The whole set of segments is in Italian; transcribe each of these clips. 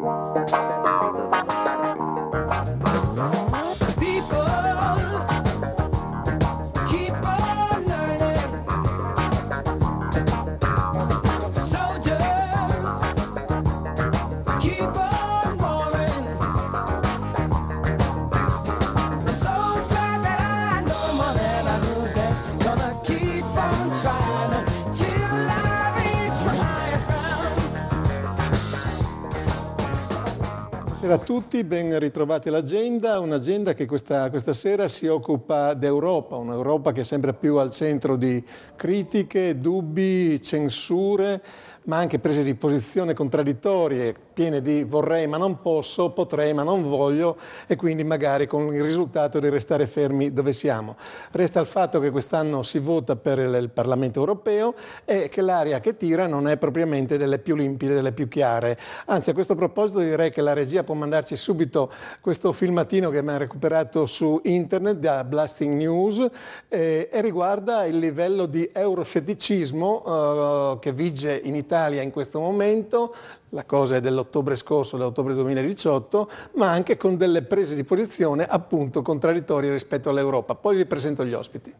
Thank you. Buonasera a tutti, ben ritrovati all'agenda, un'agenda che questa, questa, sera si occupa d'Europa, un'Europa che è sempre più al centro di critiche, dubbi, censure, ma anche prese di posizione contraddittorie, piene di vorrei ma non posso, potrei ma non voglio e quindi magari con il risultato di restare fermi dove siamo. Resta il fatto che quest'anno si vota per il Parlamento europeo e che l'aria che tira non è propriamente delle più limpide, delle più chiare. Anzi, a questo proposito direi che la regia può mandarci subito questo filmatino che mi ha recuperato su internet da Blasting News eh, e riguarda il livello di euroscetticismo eh, che vige in Italia in questo momento, la cosa è dell'ottobre scorso, dell'ottobre 2018, ma anche con delle prese di posizione appunto contraddittorie rispetto all'Europa. Poi vi presento gli ospiti.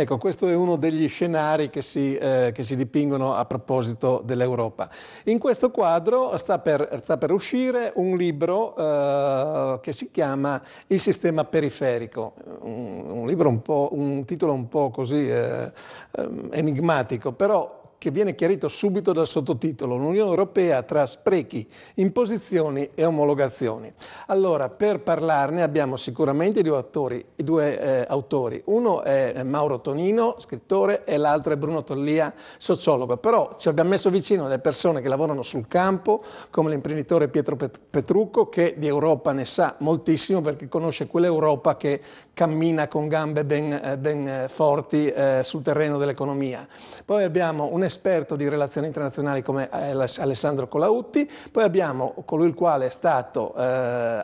Ecco, questo è uno degli scenari che si, eh, che si dipingono a proposito dell'Europa. In questo quadro sta per, sta per uscire un libro eh, che si chiama Il sistema periferico, un, un, un titolo un po' così eh, eh enigmatico, però che viene chiarito subito dal sottotitolo, l'Unione Europea tra sprechi, imposizioni e omologazioni. Allora, per parlarne abbiamo sicuramente due, attori, due eh, autori, uno è Mauro Tonino, scrittore, e l'altro è Bruno Tollia, sociologo, però ci abbiamo messo vicino le persone che lavorano sul campo, come l'imprenditore Pietro Petrucco, che di Europa ne sa moltissimo perché conosce quell'Europa che cammina con gambe ben, eh, ben eh, forti eh, sul terreno dell'economia. Poi abbiamo un esperto di relazioni internazionali come eh, Alessandro Colautti, poi abbiamo colui il quale è stato eh,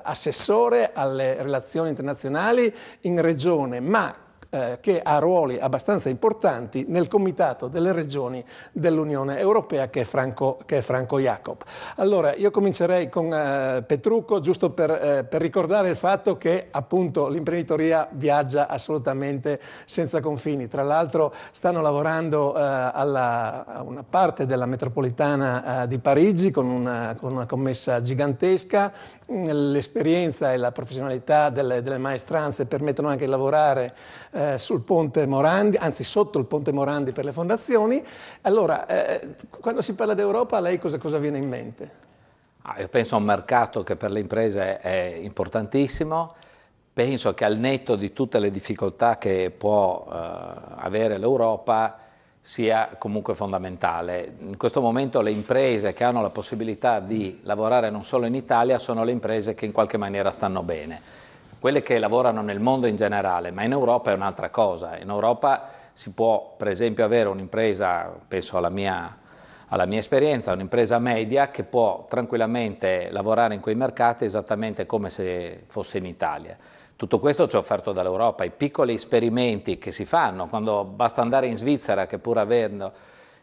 assessore alle relazioni internazionali in regione, ma eh, che ha ruoli abbastanza importanti nel comitato delle regioni dell'Unione Europea che è Franco, che è Franco Jacob. Allora io comincerei con eh, Petrucco giusto per, eh, per, ricordare il fatto che appunto l'imprenditoria viaggia assolutamente senza confini. Tra l'altro stanno lavorando eh, alla, a una parte della metropolitana eh, di Parigi con una, con una commessa gigantesca l'esperienza e la professionalità delle, delle, maestranze permettono anche di lavorare eh, sul ponte Morandi, anzi sotto il ponte Morandi per le fondazioni. Allora, eh, quando si parla d'Europa, a lei cosa, cosa viene in mente? Ah, io penso a un mercato che per le imprese è importantissimo, penso che al netto di tutte le difficoltà che può eh, avere l'Europa, sia comunque fondamentale. In questo momento le imprese che hanno la possibilità di lavorare non solo in Italia sono le imprese che in qualche maniera stanno bene. Quelle che lavorano nel mondo in generale, ma in Europa è un'altra cosa. In Europa si può per esempio avere un'impresa, penso alla mia, alla mia esperienza, un'impresa media che può tranquillamente lavorare in quei mercati esattamente come se fosse in Italia. Tutto questo ci è offerto dall'Europa, i piccoli esperimenti che si fanno, quando basta andare in Svizzera che pur avendo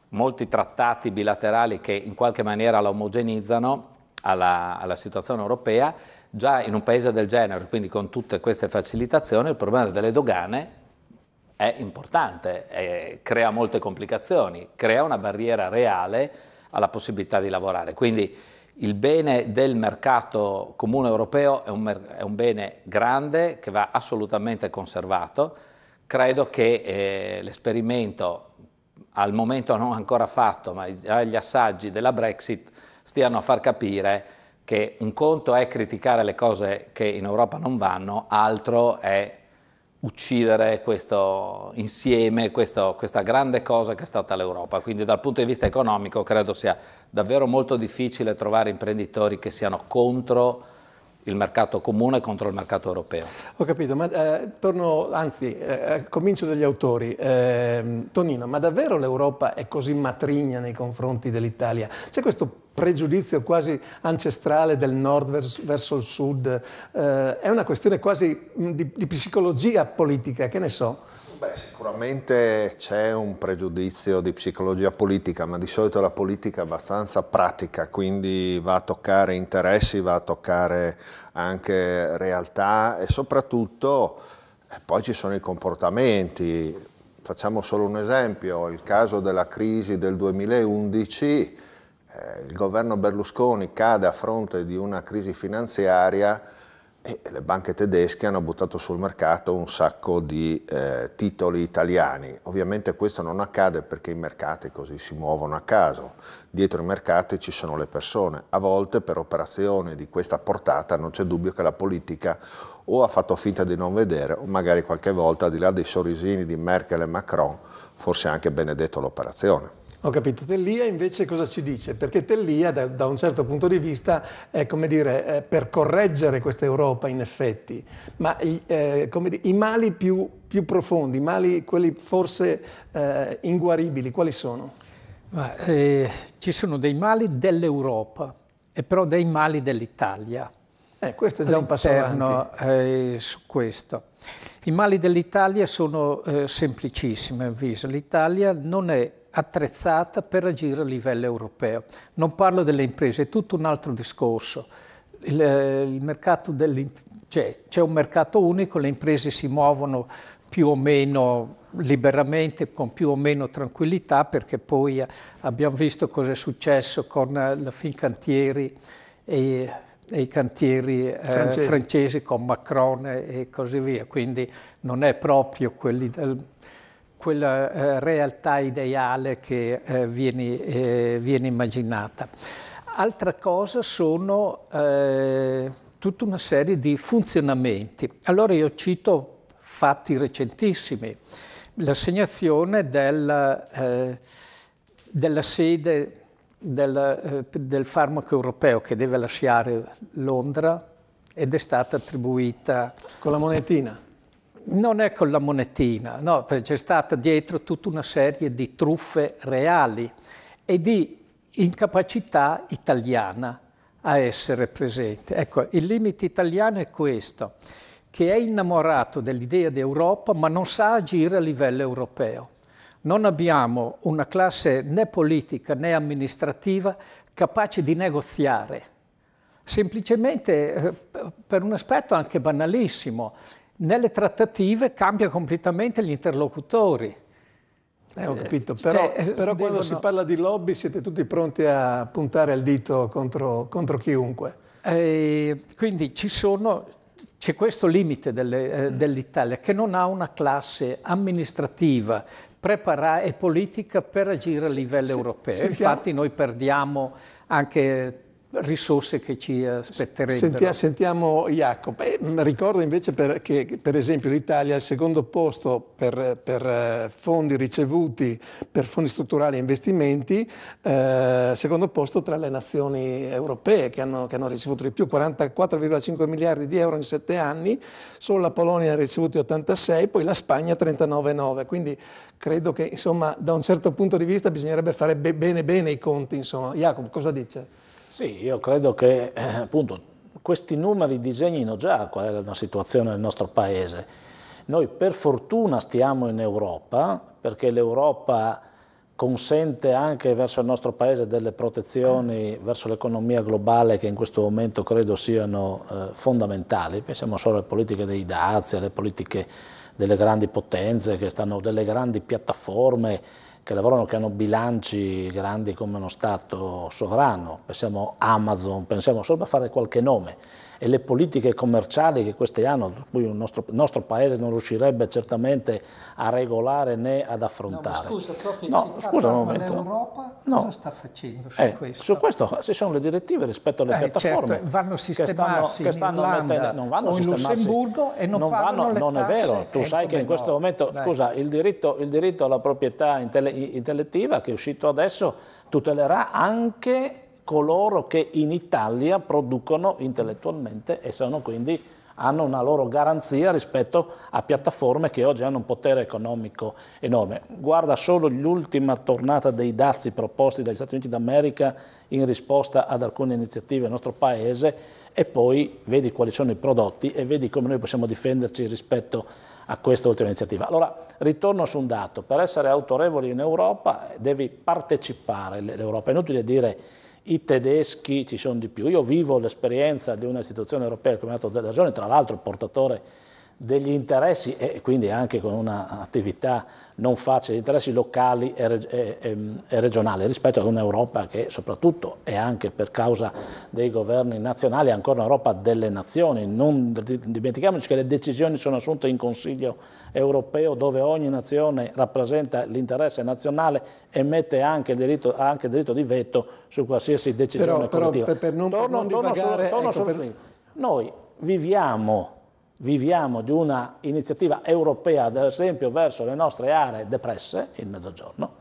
molti trattati bilaterali che in qualche maniera la omogenizzano alla, alla situazione europea, già in un paese del genere, quindi con tutte queste facilitazioni, il problema delle dogane è importante, è, crea molte complicazioni, crea una barriera reale alla possibilità di lavorare. Quindi il bene del mercato comune europeo è un, è un bene grande che va assolutamente conservato. Credo che eh, l'esperimento, al momento non ancora fatto, ma gli assaggi della Brexit stiano a far capire che un conto è criticare le cose che in Europa non vanno, altro è uccidere questo insieme, questo, questa grande cosa che è stata l'Europa. Quindi dal punto di vista economico credo sia davvero molto difficile trovare imprenditori che siano contro il mercato comune contro il mercato europeo. Ho capito, ma eh, torno, anzi, eh, eh comincio dagli autori. Eh, Tonino, ma davvero l'Europa è così matrigna nei confronti dell'Italia? C'è questo pregiudizio quasi ancestrale del nord vers- verso il sud? Eh, è una questione quasi di, di psicologia politica, che ne so? Beh, sicuramente c'è un pregiudizio di psicologia politica, ma di solito la politica è abbastanza pratica, quindi va a toccare interessi, va a toccare anche realtà e soprattutto eh, poi ci sono i comportamenti. Facciamo solo un esempio, il caso della crisi del 2011, eh, il governo Berlusconi cade a fronte di una crisi finanziaria e le banche tedesche hanno buttato sul mercato un sacco di eh, titoli italiani. Ovviamente questo non accade perché i mercati così si muovono a caso. Dietro i mercati ci sono le persone. A volte per operazioni di questa portata non c'è dubbio che la politica o ha fatto finta di non vedere o magari qualche volta al di là dei sorrisini di Merkel e Macron forse ha anche benedetto l'operazione. Ho capito. Tellia invece cosa ci dice? Perché Tellia da, da un certo punto di vista è come dire, eh, per correggere questa Europa in effetti, ma eh, dire, i mali più, più, profondi, i mali quelli forse eh, inguaribili, quali sono? Ma, eh, ci sono dei mali dell'Europa e però dei mali dell'Italia. Eh, questo è già un passo avanti. Eh, su questo. I mali dell'Italia sono eh, semplicissimi, a mio avviso. L'Italia non è attrezzata per agire a livello europeo. Non parlo delle imprese, è tutto un altro discorso. Eh, cioè, c'è cioè, un mercato unico, le imprese si muovono più o meno liberamente, con più o meno tranquillità, perché poi eh, abbiamo visto cosa è successo con eh, la Fincantieri e e i cantieri eh, francesi. con Macron e così via, quindi non è proprio quelli del, quella eh, realtà ideale che eh, viene, eh, viene, immaginata. Altra cosa sono eh, tutta una serie di funzionamenti. Allora io cito fatti recentissimi, l'assegnazione del, eh, della sede del, eh, del farmaco europeo che deve lasciare Londra ed è stata attribuita... Con la monetina? non è con la monetina, no, perché c'è stata dietro tutta una serie di truffe reali e di incapacità italiana a essere presente. Ecco, il limite italiano è questo, che è innamorato dell'idea di Europa ma non sa agire a livello europeo. Non abbiamo una classe né politica né amministrativa capace di negoziare, semplicemente eh, per un aspetto anche banalissimo, nelle trattative cambia completamente gli interlocutori. Eh, ho capito, però, cioè, eh, però devono... quando si parla di lobby siete tutti pronti a puntare il dito contro, contro chiunque. Eh, quindi sono, c'è questo limite delle, eh, mm. dell'Italia che non ha una classe amministrativa preparata e politica per agire a livello sì, europeo. Sentiamo... Infatti noi perdiamo anche risorse che ci aspetterebbero. Sentia, sentiamo Jacopo. Eh, ricordo invece per, che per esempio l'Italia è al secondo posto per, per, eh, fondi ricevuti per fondi strutturali e investimenti, eh, secondo posto tra le nazioni europee che hanno, che hanno ricevuto di più, 44,5 miliardi di euro in sette anni, solo la Polonia ha ricevuto 86, poi la Spagna 39,9, quindi credo che insomma da un certo punto di vista bisognerebbe fare be bene bene i conti. Insomma. Jacopo cosa dice? Sì, io credo che eh, appunto, questi numeri disegnino già qual è la situazione del nostro paese. Noi per fortuna stiamo in Europa, perché l'Europa consente anche verso il nostro paese delle protezioni verso l'economia globale che in questo momento credo siano eh, fondamentali. Pensiamo solo alle politiche dei dazi, alle politiche delle grandi potenze, che stanno, delle grandi piattaforme che lavorano, che hanno bilanci grandi come uno Stato sovrano, pensiamo Amazon, pensiamo solo per fare qualche nome, e le politiche commerciali che questi hanno, cui il nostro, nostro, Paese non riuscirebbe certamente a regolare né ad affrontare. No, scusa, proprio no, scusa un momento. l'Europa no. cosa sta facendo su eh, questo? Su questo ci sono le direttive rispetto alle eh, certo, piattaforme certo, vanno che stanno, che stanno mettendo, non vanno a Lussemburgo e non, non vanno, Non è vero, tu ecco sai che in questo no, momento, dai. scusa, il diritto, il diritto alla proprietà intellettiva che è uscito adesso tutelerà anche coloro che in Italia producono intellettualmente e sono quindi hanno una loro garanzia rispetto a piattaforme che oggi hanno un potere economico enorme. Guarda solo l'ultima tornata dei dazi proposti dagli Stati Uniti d'America in risposta ad alcune iniziative del nostro Paese e poi vedi quali sono i prodotti e vedi come noi possiamo difenderci rispetto a questa ultima iniziativa. Allora, ritorno su un dato, per essere autorevoli in Europa devi partecipare l'Europa. è inutile dire i tedeschi ci sono di più. Io vivo l'esperienza di una istituzione europea, il Comitato delle Regioni, tra l'altro il portatore degli interessi e quindi anche con un'attività non facile, di interessi locali e, e, ehm, e, regionali rispetto a un'Europa che soprattutto e anche per causa dei governi nazionali è ancora un'Europa delle nazioni, non dimentichiamoci che le decisioni sono assunte in Consiglio europeo dove ogni nazione rappresenta l'interesse nazionale e mette anche il diritto, anche il diritto di veto su qualsiasi decisione però, però, per, per, non, torno, non divagare, torno, torno ecco, per... Noi viviamo viviamo di una iniziativa europea, ad esempio verso le nostre aree depresse, il Mezzogiorno,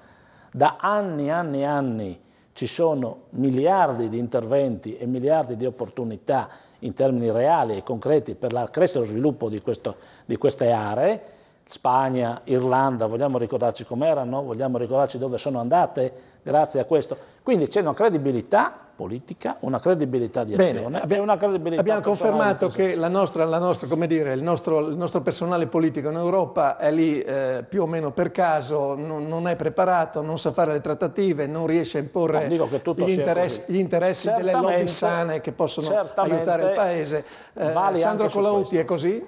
da anni, anni, anni ci sono miliardi di interventi e miliardi di opportunità in termini reali e concreti per la crescita e lo sviluppo di, questo, di queste aree, Spagna, Irlanda, vogliamo ricordarci com'erano, vogliamo ricordarci dove sono andate grazie a questo. Quindi c'è una credibilità politica, una credibilità di azione Bene, abbiamo, una credibilità Abbiamo confermato che la nostra, la nostra, dire, il, nostro, il, nostro, personale politico in Europa è lì eh, più o meno per caso, non, non, è preparato, non sa fare le trattative, non riesce a imporre gli interessi, gli interessi delle lobby sane che possono aiutare il Paese. Eh, vale Sandro Colauti è così?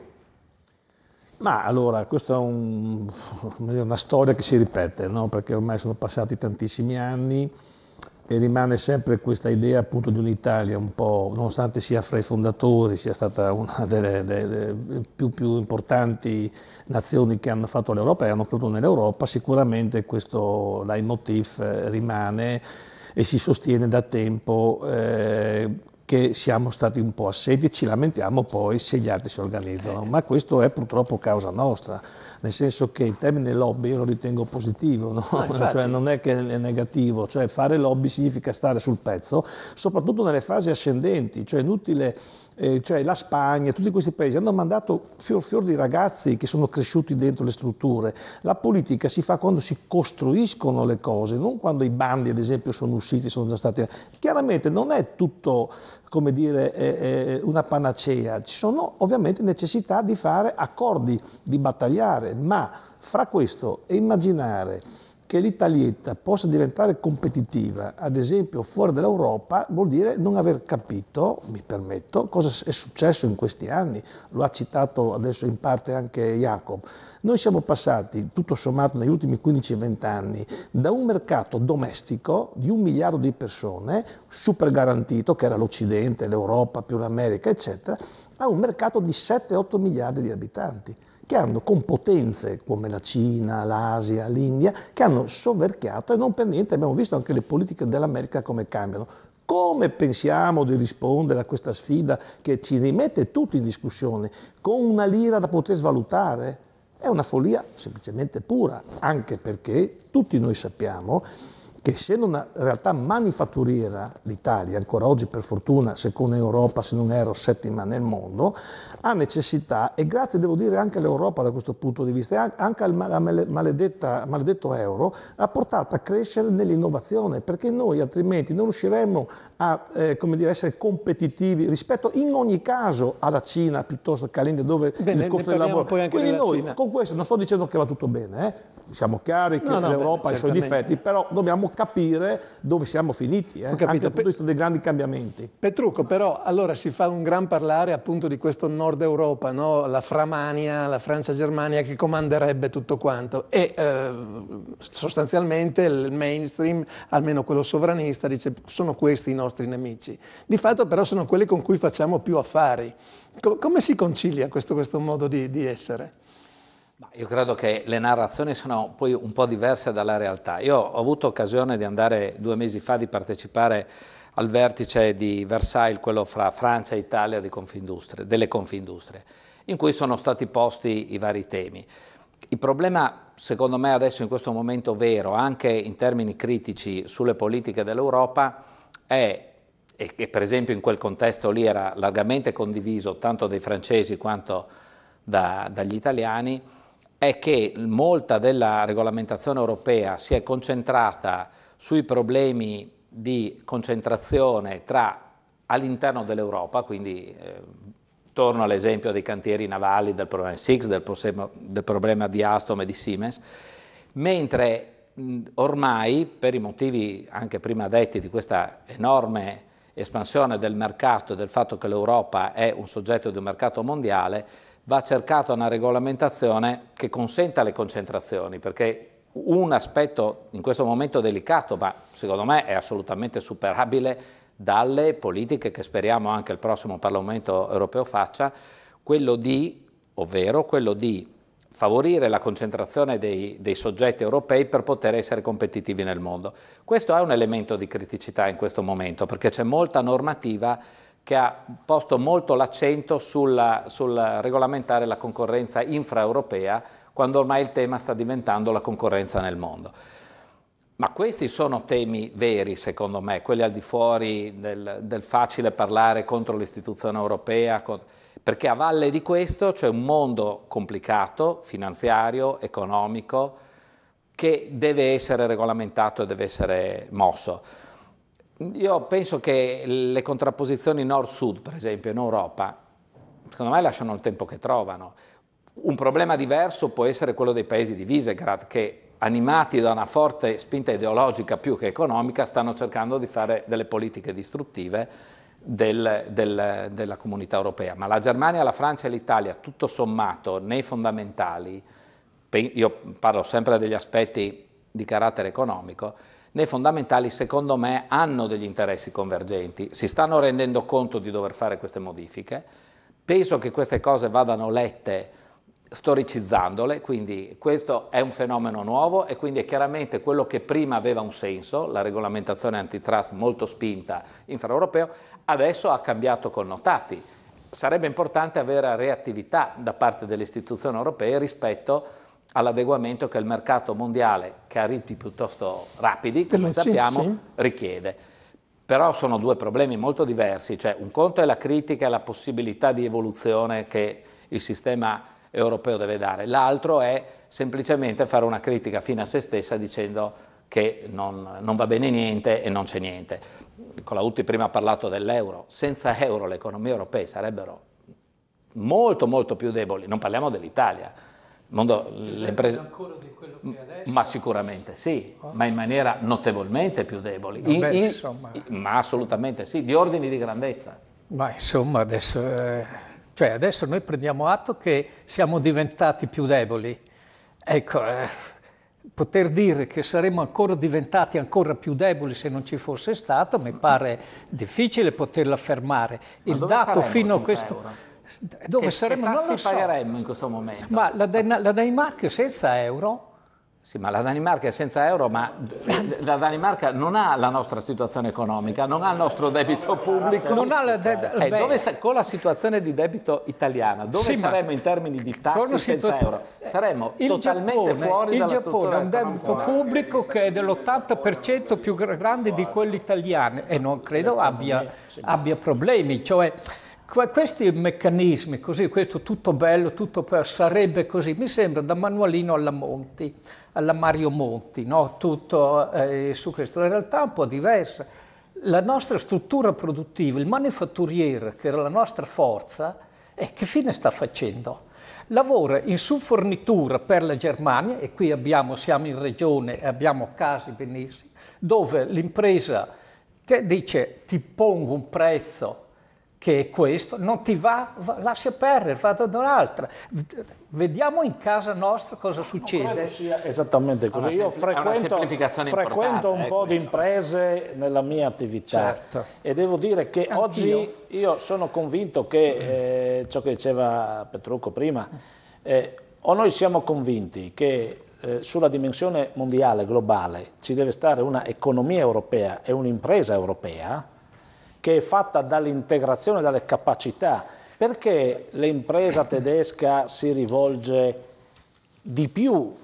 Ma allora, questa è un, una storia che si ripete, no? perché ormai sono passati tantissimi anni e rimane sempre questa idea appunto di un'Italia un po', nonostante sia fra i fondatori, sia stata una delle, delle più, più, importanti nazioni che hanno fatto l'Europa e hanno creduto nell'Europa, sicuramente questo leitmotiv eh, rimane e si sostiene da tempo eh, che siamo stati un po' assenti e ci lamentiamo poi se gli altri si organizzano, ma questo è purtroppo causa nostra nel senso che il termine lobby io lo ritengo positivo, no? ah, cioè non è che è negativo, cioè fare lobby significa stare sul pezzo, soprattutto nelle fasi ascendenti, cioè inutile... Eh, cioè la Spagna, tutti questi paesi hanno mandato fior fior di ragazzi che sono cresciuti dentro le strutture. La politica si fa quando si costruiscono le cose, non quando i bandi, ad esempio, sono usciti, sono già stati. Chiaramente non è tutto come dire, eh, eh, una panacea, ci sono ovviamente necessità di fare accordi, di battagliare, ma fra questo e immaginare che l'Italietta possa diventare competitiva, ad esempio fuori dall'Europa, vuol dire non aver capito, mi permetto, cosa è successo in questi anni. Lo ha citato adesso in parte anche Jacob. Noi siamo passati, tutto sommato, negli ultimi 15-20 anni, da un mercato domestico di un miliardo di persone, super garantito, che era l'Occidente, l'Europa, più l'America, eccetera, a un mercato di 7-8 miliardi di abitanti che hanno con potenze come la Cina, l'Asia, l'India, che hanno soverchiato e non per niente abbiamo visto anche le politiche dell'America come cambiano. Come pensiamo di rispondere a questa sfida che ci rimette tutti in discussione? Con una lira da poter svalutare? È una follia semplicemente pura, anche perché tutti noi sappiamo che essendo una realtà manifatturiera, l'Italia ancora oggi per fortuna seconda in Europa, se non ero settima nel mondo, ha necessità e grazie devo dire anche all'Europa da questo punto di vista e anche al maledetto euro ha portato a crescere nell'innovazione perché noi altrimenti non riusciremmo a eh, dire, essere competitivi rispetto in ogni caso alla Cina piuttosto che all'India dove bene, il costo del lavoro. Quindi noi Cina. con questo non sto dicendo che va tutto bene, eh? siamo chiari che no, no, l'Europa ha i suoi difetti, però dobbiamo capire dove siamo finiti, eh? anche dal punto di vista dei grandi cambiamenti. Petrucco, però allora si fa un gran parlare appunto di questo Nord Europa, no? la Framania, la Francia-Germania che comanderebbe tutto quanto e eh, sostanzialmente il mainstream, almeno quello sovranista, dice sono questi i nostri nostri nemici, di fatto però sono quelli con cui facciamo più affari. come si concilia questo, questo modo di, di essere? Io credo che le narrazioni sono poi un po' diverse dalla realtà. Io ho avuto occasione di andare due mesi fa di partecipare al vertice di Versailles, quello fra Francia e Italia Confindustria, delle Confindustrie, in cui sono stati posti i vari temi. Il problema, secondo me, adesso in questo momento vero, anche in termini critici sulle politiche dell'Europa, è, e che per esempio in quel contesto lì era largamente condiviso tanto dai francesi quanto da, dagli italiani, è che molta della regolamentazione europea si è concentrata sui problemi di concentrazione tra all'interno dell'Europa, quindi eh, torno all'esempio dei cantieri navali, del problema SIX, del, del problema di Alstom e di Siemens, mentre ormai, per i motivi anche prima detti di questa enorme espansione del mercato e del fatto che l'Europa è un soggetto di un mercato mondiale, va cercata una regolamentazione che consenta le concentrazioni, perché un aspetto in questo momento delicato, ma secondo me è assolutamente superabile dalle politiche che speriamo anche il prossimo Parlamento europeo faccia, quello di, ovvero quello di favorire la concentrazione dei, dei, soggetti europei per poter essere competitivi nel mondo. Questo è un elemento di criticità in questo momento perché c'è molta normativa che ha posto molto l'accento sul regolamentare la concorrenza infraeuropea quando ormai il tema sta diventando la concorrenza nel mondo. Ma questi sono temi veri, secondo me, quelli al di fuori del, del facile parlare contro l'istituzione europea. Con, perché a valle di questo c'è un mondo complicato, finanziario, economico, che deve essere regolamentato e deve essere mosso. Io penso che le contrapposizioni nord-sud, per esempio, in Europa, secondo me lasciano il tempo che trovano. Un problema diverso può essere quello dei paesi di Visegrad, che animati da una forte spinta ideologica più che economica, stanno cercando di fare delle politiche distruttive del, del, della comunità europea, ma la Germania, la Francia e l'Italia, tutto sommato, nei fondamentali, io parlo sempre degli aspetti di carattere economico, nei fondamentali secondo me hanno degli interessi convergenti, si stanno rendendo conto di dover fare queste modifiche, penso che queste cose vadano lette storicizzandole, quindi questo è un fenomeno nuovo e quindi è chiaramente quello che prima aveva un senso, la regolamentazione antitrust molto spinta infraeuropeo, adesso ha cambiato connotati. Sarebbe importante avere reattività da parte delle istituzioni europee rispetto all'adeguamento che il mercato mondiale, che ha ritmi piuttosto rapidi, come Veloci, sappiamo, sì. richiede. Però sono due problemi molto diversi, cioè un conto è la critica e la possibilità di evoluzione che il sistema europeo deve dare, l'altro è semplicemente fare una critica fino a se stessa dicendo che non, non va bene niente e non c'è niente. Colautti prima ha parlato dell'euro, senza euro le economie europee sarebbero molto molto più deboli, non parliamo dell'Italia. Mondo, le imprese, ma sicuramente sì, ma in maniera notevolmente più deboli, in, in, ma assolutamente sì, di ordini di grandezza. Ma insomma adesso, eh, cioè adesso noi prendiamo atto che siamo diventati più deboli, ecco... Eh poter dire che saremmo ancora diventati ancora più deboli se non ci fosse stato, mi pare difficile poterlo affermare. Il dato fino a questo... Euro? Dove che, saremmo? Che non lo so. pagheremmo in questo momento? Ma la, De la Danimarca senza euro sì, ma la Danimarca è senza euro, ma la Danimarca non ha la nostra situazione economica, non ha il nostro debito pubblico. Non ha la de- eh, dove, con la situazione di debito italiana, dove sì, saremmo in termini di tassi senza euro? Saremmo totalmente Giappone, fuori dalla struttura Il Giappone ha un debito pubblico che è dell'80% più grande di quello italiano e non credo abbia, abbia problemi. Cioè, questi meccanismi, così, questo tutto bello, tutto per, sarebbe così, mi sembra da Manuelino alla Monti alla Mario Monti, no? tutto eh, su questo. La realtà è un po' diversa. La nostra struttura produttiva, il manifatturiero, che era la nostra forza, eh, che fine sta facendo? Lavora in subfornitura per la Germania, e qui abbiamo, siamo in regione e abbiamo casi benissimi, dove l'impresa dice ti pongo un prezzo che è questo, non ti va, va lascia perdere, va da un'altra. Vediamo in casa nostra cosa succede. esattamente così. Io frequento, frequento un po' eh, di imprese nella mia attività certo. e devo dire che Anch'io. oggi io sono convinto che eh, ciò che diceva Petrucco prima, eh, o noi siamo convinti che eh, sulla dimensione mondiale, globale, ci deve stare una economia europea e un'impresa europea, che è fatta dall'integrazione, dalle capacità. Perché l'impresa tedesca si rivolge di più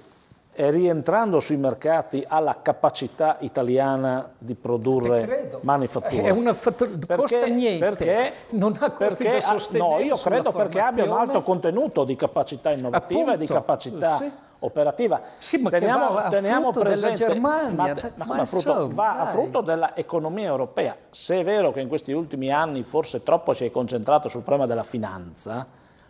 e eh, rientrando sui mercati alla capacità italiana di produrre manifatture. È una fattura, costa niente, perché, non ha costi perché, da sostenere. No, io credo perché abbia un alto contenuto di capacità innovativa Appunto, e di capacità sì operativa. Sì, ma teniamo, va teniamo presente, Germania, ma, te, ma, ma frutto, so, va dai. a frutto dell'economia europea. Se è vero che in questi ultimi anni forse troppo si è concentrato sul problema della finanza,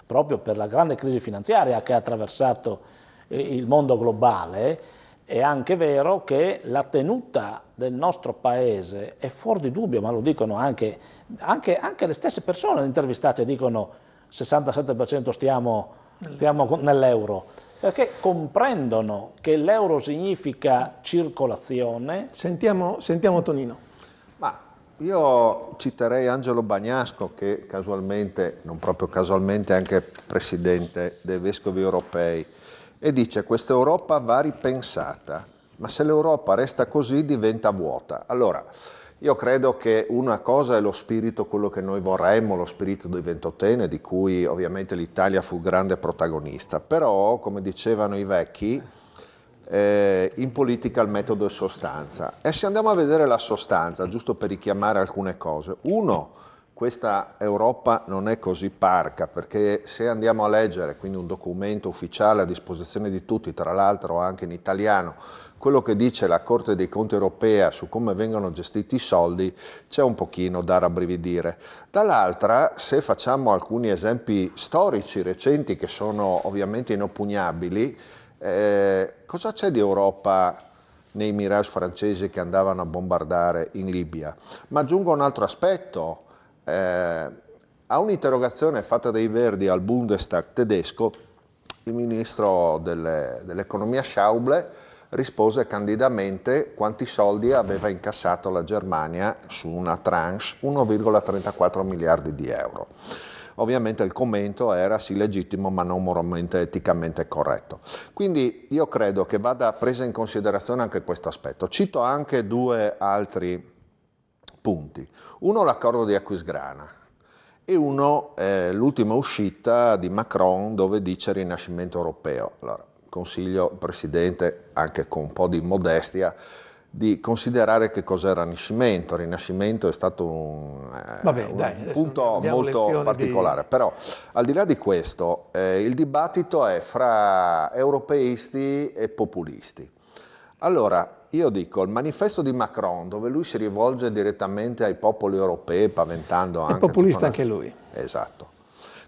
proprio per la grande crisi finanziaria che ha attraversato eh, il mondo globale, è anche vero che la tenuta del nostro paese è fuori di dubbio, ma lo dicono anche, anche, anche le stesse persone intervistate, dicono 67% stiamo, stiamo nell'euro perché comprendono che l'euro significa circolazione. Sentiamo, sentiamo Tonino. Ma io citerei Angelo Bagnasco che casualmente, non proprio casualmente, è anche presidente dei vescovi europei e dice questa Europa va ripensata, ma se l'Europa resta così diventa vuota. Allora, io credo che una cosa è lo spirito, quello che noi vorremmo, lo spirito dei ventottene, di cui ovviamente l'Italia fu grande protagonista, però, come dicevano i vecchi, eh, in politica il metodo è sostanza. E se andiamo a vedere la sostanza, giusto per richiamare alcune cose, uno, questa Europa non è così parca, perché se andiamo a leggere quindi un documento ufficiale a disposizione di tutti, tra l'altro anche in italiano, quello che dice la Corte dei Conti europea su come vengono gestiti i soldi, c'è un pochino da rabbrividire. Dall'altra, se facciamo alcuni esempi storici recenti che sono ovviamente inoppugnabili, eh, cosa c'è di Europa nei mirage francesi che andavano a bombardare in Libia? Ma aggiungo un altro aspetto eh, a un'interrogazione fatta dai Verdi al Bundestag tedesco, il ministro delle, dell'economia Schauble rispose candidamente quanti soldi aveva incassato la Germania su una tranche, 1,34 miliardi di euro. Ovviamente il commento era sì legittimo ma non moralmente eticamente corretto. Quindi io credo che vada presa in considerazione anche questo aspetto. Cito anche due altri punti. Uno l'accordo di Acquisgrana e uno eh, l'ultima uscita di Macron dove dice rinascimento europeo. Allora, consiglio al Presidente, anche con un po' di modestia, di considerare che cos'è il Rinascimento. Il Rinascimento è stato un, eh, Vabbè, un dai, punto molto particolare, di... però al di là di questo eh, il dibattito è fra europeisti e populisti. Allora, io dico, il manifesto di Macron, dove lui si rivolge direttamente ai popoli europei, paventando anche... È populista anche lui. Esatto.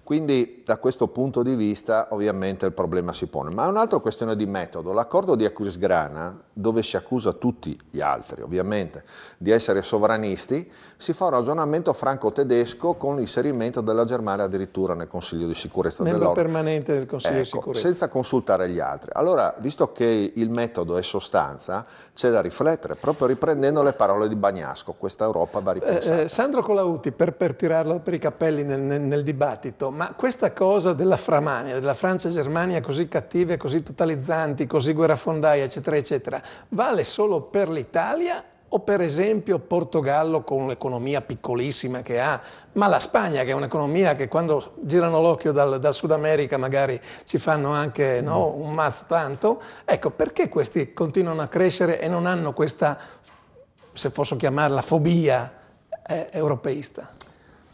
Quindi da questo punto di vista ovviamente il problema si pone. Ma è un'altra questione di metodo. L'accordo di Aquisgrana, dove si accusa tutti gli altri ovviamente di essere sovranisti, si fa un ragionamento franco-tedesco con l'inserimento della Germania addirittura nel Consiglio di sicurezza dell'ONU. Membro permanente del Consiglio ecco, di sicurezza. Senza consultare gli altri. Allora, visto che il metodo è sostanza, c'è da riflettere, proprio riprendendo le parole di Bagnasco, questa Europa va ripensata. Eh, eh, Sandro Colauti, per, per tirarlo per i capelli nel, nel, nel dibattito, ma questa cosa della Framania, della Francia e Germania così cattive, così totalizzanti, così guerrafondaia, eccetera, eccetera, vale solo per l'Italia o per esempio Portogallo con un'economia piccolissima che ha, ma la Spagna che è un'economia che quando girano l'occhio dal, dal, Sud America magari ci fanno anche no, un mazzo tanto, ecco perché questi continuano a crescere e non hanno questa, se posso chiamarla, fobia eh, europeista?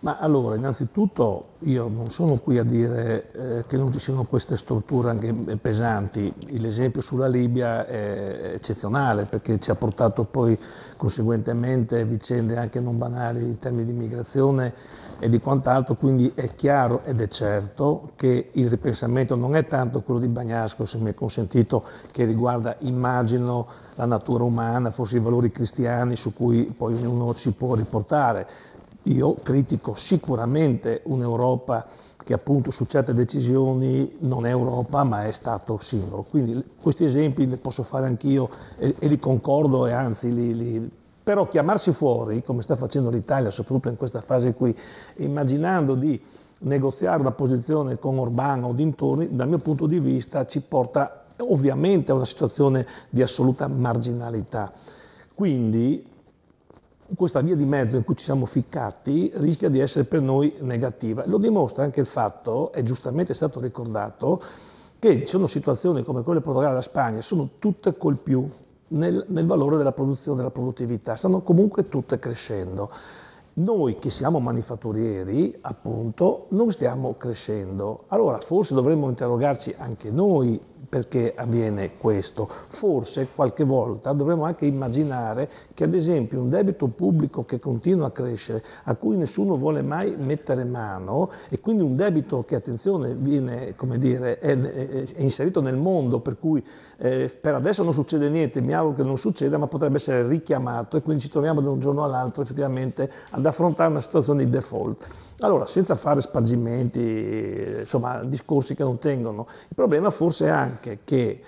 Ma allora, innanzitutto io non sono qui a dire eh, che non ci siano queste strutture anche pesanti, l'esempio sulla Libia è eccezionale perché ci ha portato poi conseguentemente vicende anche non banali in termini di migrazione e di quant'altro, quindi è chiaro ed è certo che il ripensamento non è tanto quello di Bagnasco, se mi è consentito, che riguarda, immagino, la natura umana, forse i valori cristiani su cui poi ognuno ci può riportare io critico sicuramente un'Europa che appunto su certe decisioni non è Europa ma è Stato singolo. Quindi questi esempi li posso fare anch'io e, e, li concordo e anzi li, li però chiamarsi fuori, come sta facendo l'Italia, soprattutto in questa fase qui, immaginando di negoziare una posizione con Orbán o dintorni, dal mio punto di vista ci porta ovviamente a una situazione di assoluta marginalità. Quindi questa via di mezzo in cui ci siamo ficcati rischia di essere per noi negativa. Lo dimostra anche il fatto, è giustamente stato ricordato, che ci sono situazioni come quelle Portogallo della Spagna, sono tutte col più nel, nel valore della produzione, della produttività, stanno comunque tutte crescendo. Noi che siamo manifatturieri, appunto, non stiamo crescendo. Allora forse dovremmo interrogarci anche noi perché avviene questo. Forse qualche volta dovremmo anche immaginare che ad esempio un debito pubblico che continua a crescere, a cui nessuno vuole mai mettere mano, e quindi un debito che attenzione viene, dire, è, è, inserito nel mondo, per cui eh, per adesso non succede niente, mi auguro che non succeda, ma potrebbe essere richiamato e quindi ci troviamo da un giorno all'altro effettivamente ad affrontare una situazione di default. Allora, senza fare spargimenti, insomma, discorsi che non tengono, il problema forse è anche che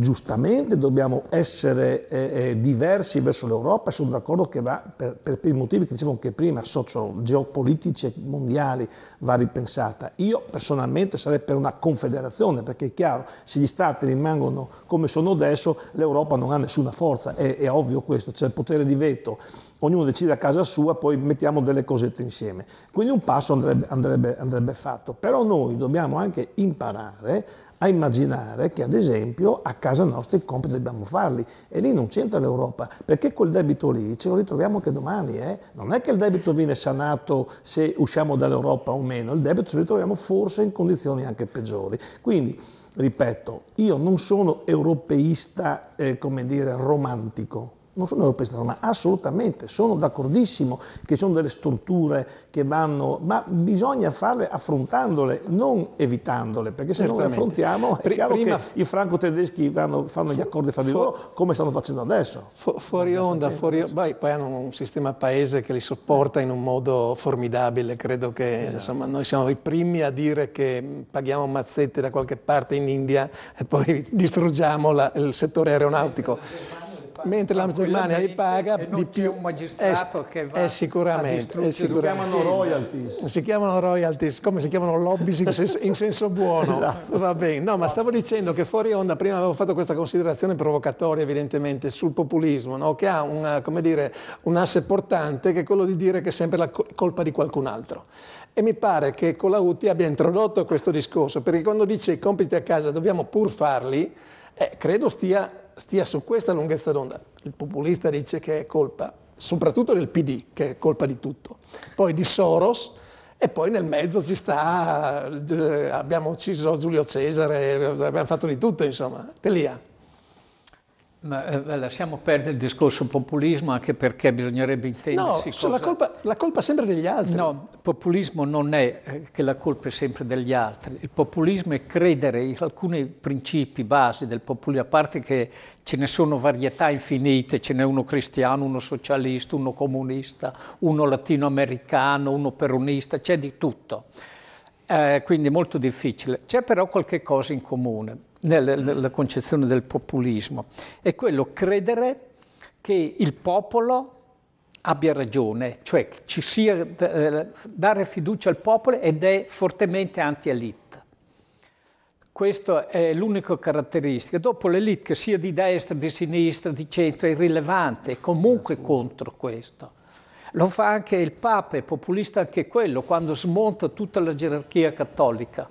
giustamente dobbiamo essere eh, eh, diversi verso l'Europa, sono d'accordo che va, per, per, i motivi che dicevo anche prima, socio-geopolitici e mondiali, va ripensata. Io personalmente sarei per una confederazione, perché è chiaro, se gli stati rimangono come sono adesso, l'Europa non ha nessuna forza, è, è ovvio questo, c'è il potere di veto, ognuno decide a casa sua, poi mettiamo delle cosette insieme. Quindi un passo andrebbe, andrebbe, andrebbe fatto, però noi dobbiamo anche imparare a immaginare che ad esempio a casa nostra i compiti dobbiamo farli e lì non c'entra l'Europa, perché quel debito lì ce lo ritroviamo anche domani, eh? non è che il debito viene sanato se usciamo dall'Europa o meno, il debito ce lo ritroviamo forse in condizioni anche peggiori. Quindi, ripeto, io non sono europeista, eh, come dire, romantico, non sono europeista, ma assolutamente, sono d'accordissimo che ci sono delle strutture che vanno, ma bisogna farle affrontandole, non evitandole, perché se non le affrontiamo è chiaro Prima, che i franco-tedeschi vanno, fanno gli accordi fra di loro come stanno facendo adesso. Fu, fuori onda, fuori, poi, poi hanno un sistema paese che li sopporta in un modo formidabile, credo che esatto. insomma, noi siamo i primi a dire che paghiamo mazzette da qualche parte in India e poi distruggiamo la, il settore aeronautico mentre la Germania li paga di più. un magistrato è, eh, che eh, va è sicuramente, è eh, sicuramente. Si chiamano royalties. Si chiamano royalties, come si chiamano lobbies in senso, in senso buono. esatto. Va bene. No, ma stavo dicendo che fuori onda, prima avevo fatto questa considerazione provocatoria evidentemente sul populismo, no? che ha una, dire, un asse portante che è quello di dire che è sempre la colpa di qualcun altro. E mi pare che Colauti abbia introdotto questo discorso, perché quando dice i compiti a casa dobbiamo pur farli, eh, credo stia stia su questa lunghezza d'onda. Il populista dice che è colpa soprattutto del PD, che è colpa di tutto, poi di Soros e poi nel mezzo ci sta, eh, abbiamo ucciso Giulio Cesare, abbiamo fatto di tutto insomma, te li ha. Ma eh, lasciamo perdere il discorso populismo anche perché bisognerebbe intendersi. No, cosa... la, colpa, la colpa è sempre degli altri. No, il populismo non è eh, che la colpa è sempre degli altri. Il populismo è credere in alcuni principi basi del populismo, a parte che ce ne sono varietà infinite, ce n'è uno cristiano, uno socialista, uno comunista, uno latinoamericano, uno peronista, c'è di tutto eh, quindi molto difficile. C'è però qualche cosa in comune nella, nella mm. concezione del populismo, è quello credere che il popolo abbia ragione, cioè che ci sia, eh, dare fiducia al popolo ed è fortemente anti-elite. Questa è l'unica caratteristica. Dopo l'elite, che sia di destra, di sinistra, di centro, è irrilevante, è comunque contro questo. Lo fa anche il Papa, è populista anche quello, quando smonta tutta la gerarchia cattolica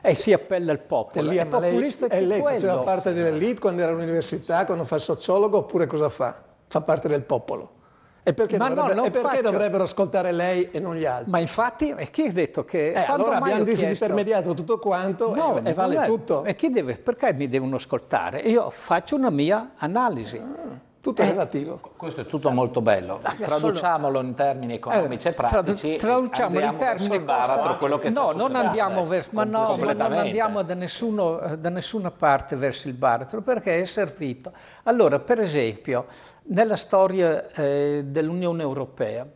e si appella al popolo. Elia, è populista lei, lei quello. faceva parte dell'elite quando era all'università, quando fa il sociologo, oppure cosa fa? Fa parte del popolo. E perché, dovrebbe, no, e perché dovrebbero ascoltare lei e non gli altri? Ma infatti, e chi ha detto che... Eh, allora abbiamo disintermediato tutto quanto no, e, e, vale tutto. E chi deve, perché mi devono ascoltare? Io faccio una mia analisi. Ah. Tutto eh, relativo. Questo è tutto molto bello. Ah, traduciamolo in termini economici eh, e pratici. Traduciamolo in termini baratro quello che no, non andiamo verso, ma no, non andiamo da, nessuno, da nessuna parte verso il baratro perché è servito. Allora, per esempio, nella storia eh, dell'Unione Europea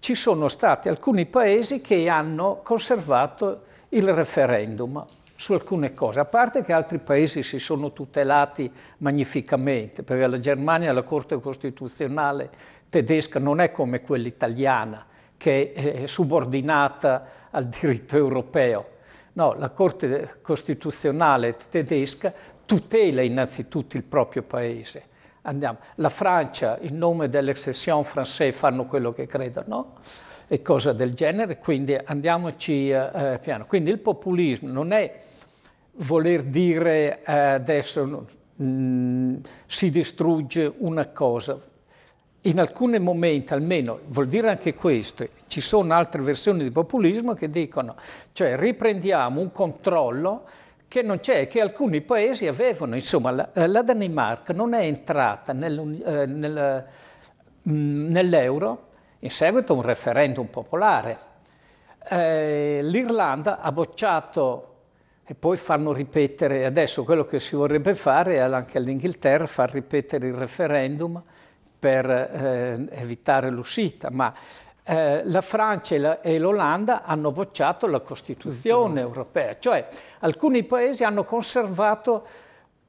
ci sono stati alcuni paesi che hanno conservato il referendum su alcune cose, a parte che altri paesi si sono tutelati magnificamente, perché la Germania, la Corte Costituzionale tedesca non è come quella italiana, che è subordinata al diritto europeo. No, la Corte Costituzionale tedesca tutela innanzitutto il proprio paese. Andiamo. La Francia, in nome dell'exception française, fanno quello che credono e cose del genere, quindi andiamoci eh, eh piano. Quindi il populismo non è voler dire eh, adesso mh, si distrugge una cosa. In alcuni momenti, almeno, vuol dire anche questo, ci sono altre versioni di populismo che dicono, cioè riprendiamo un controllo che non c'è, che alcuni paesi avevano. Insomma, la, eh, la Danimarca non è entrata nel, eh, nel, mh, mm, nell'euro in seguito a un referendum popolare. Eh, L'Irlanda ha bocciato e poi fanno ripetere, adesso quello che si vorrebbe fare è anche all'Inghilterra far ripetere il referendum per eh, evitare l'uscita, ma eh, la Francia e l'Olanda hanno bocciato la Costituzione europea, cioè alcuni paesi hanno conservato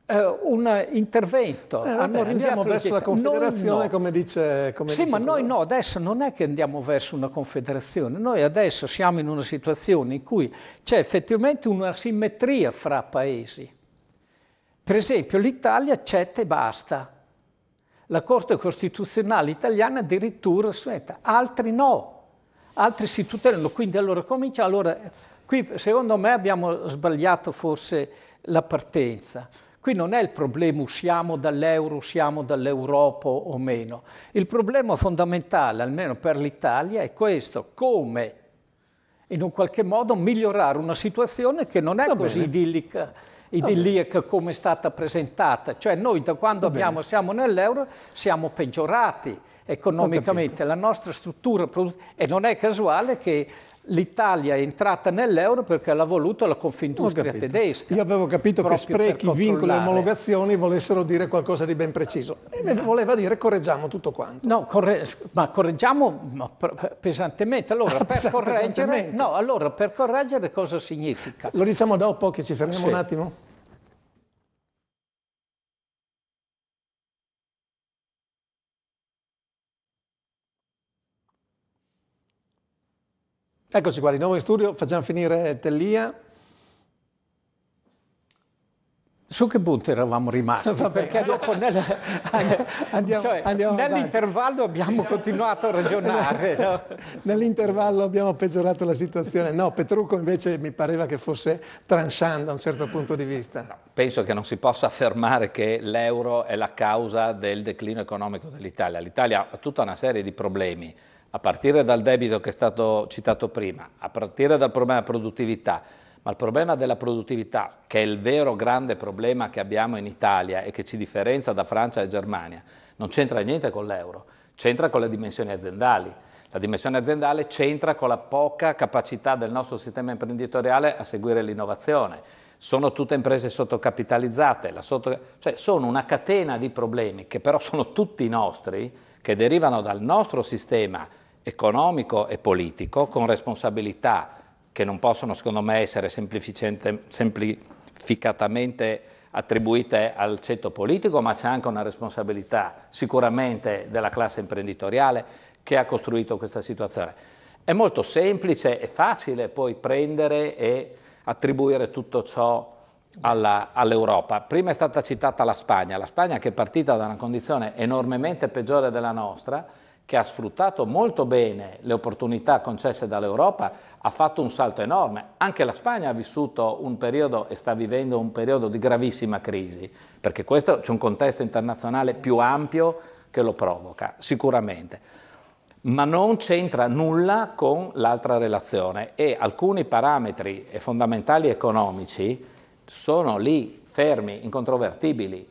eh, un intervento. Eh, vabbè, andiamo verso la confederazione, no. come dice. Come sì, dice ma noi no, adesso non è che andiamo verso una confederazione, noi adesso siamo in una situazione in cui c'è effettivamente una simmetria fra paesi. Per esempio, l'Italia accetta e basta. La Corte Costituzionale italiana addirittura aspetta, altri no, altri si tutelano. Quindi allora comincia, allora qui secondo me abbiamo sbagliato forse la partenza. Qui non è il problema usciamo dall'euro, usciamo dall'Europa o meno. Il problema fondamentale, almeno per l'Italia, è questo, come in un qualche modo migliorare una situazione che non è Va così bene. idillica idilliaca come è stata presentata. Cioè noi da quando abbiamo, siamo nell'euro siamo peggiorati economicamente. La nostra struttura produttiva, e non è casuale che L'Italia è entrata nell'euro perché l'ha voluto la Confindustria tedesca. Io avevo capito che sprechi, vincoli e omologazioni volessero dire qualcosa di ben preciso. E no. voleva dire correggiamo tutto quanto. No, corre ma correggiamo ma pesantemente. Allora, ah, per pesantemente. correggere, no, allora, per correggere cosa significa? Lo diciamo dopo che ci fermiamo sì. un attimo? Eccoci qua di nuovo in studio, facciamo finire Tellia. Su che punto eravamo rimasti? Vabbè, Perché dopo nel, andiamo, cioè, andiamo nell'intervallo abbiamo continuato a ragionare. No? Nell'intervallo abbiamo peggiorato la situazione. No, Petrucco invece mi pareva che fosse tranchant da un certo punto di vista. No, penso che non si possa affermare che l'euro è la causa del declino economico dell'Italia. L'Italia ha tutta una serie di problemi a partire dal debito che è stato citato prima, a partire dal problema della produttività, ma il problema della produttività, che è il vero grande problema che abbiamo in Italia e che ci differenzia da Francia e Germania, non c'entra niente con l'euro, c'entra con le dimensioni aziendali. La dimensione aziendale c'entra con la poca capacità del nostro sistema imprenditoriale a seguire l'innovazione. Sono tutte imprese sottocapitalizzate, sotto... cioè sono una catena di problemi che però sono tutti nostri, che derivano dal nostro sistema economico e politico con responsabilità che non possono secondo me essere semplificatamente attribuite al ceto politico, ma c'è anche una responsabilità sicuramente della classe imprenditoriale che ha costruito questa situazione. È molto semplice e facile poi prendere e attribuire tutto ciò all'Europa. All Prima è stata citata la Spagna, la Spagna che è partita da una condizione enormemente peggiore della nostra, che ha sfruttato molto bene le opportunità concesse dall'Europa, ha fatto un salto enorme. Anche la Spagna ha vissuto un periodo e sta vivendo un periodo di gravissima crisi, perché questo c'è un contesto internazionale più ampio che lo provoca, sicuramente. Ma non c'entra nulla con l'altra relazione e alcuni parametri e fondamentali economici sono lì fermi, incontrovertibili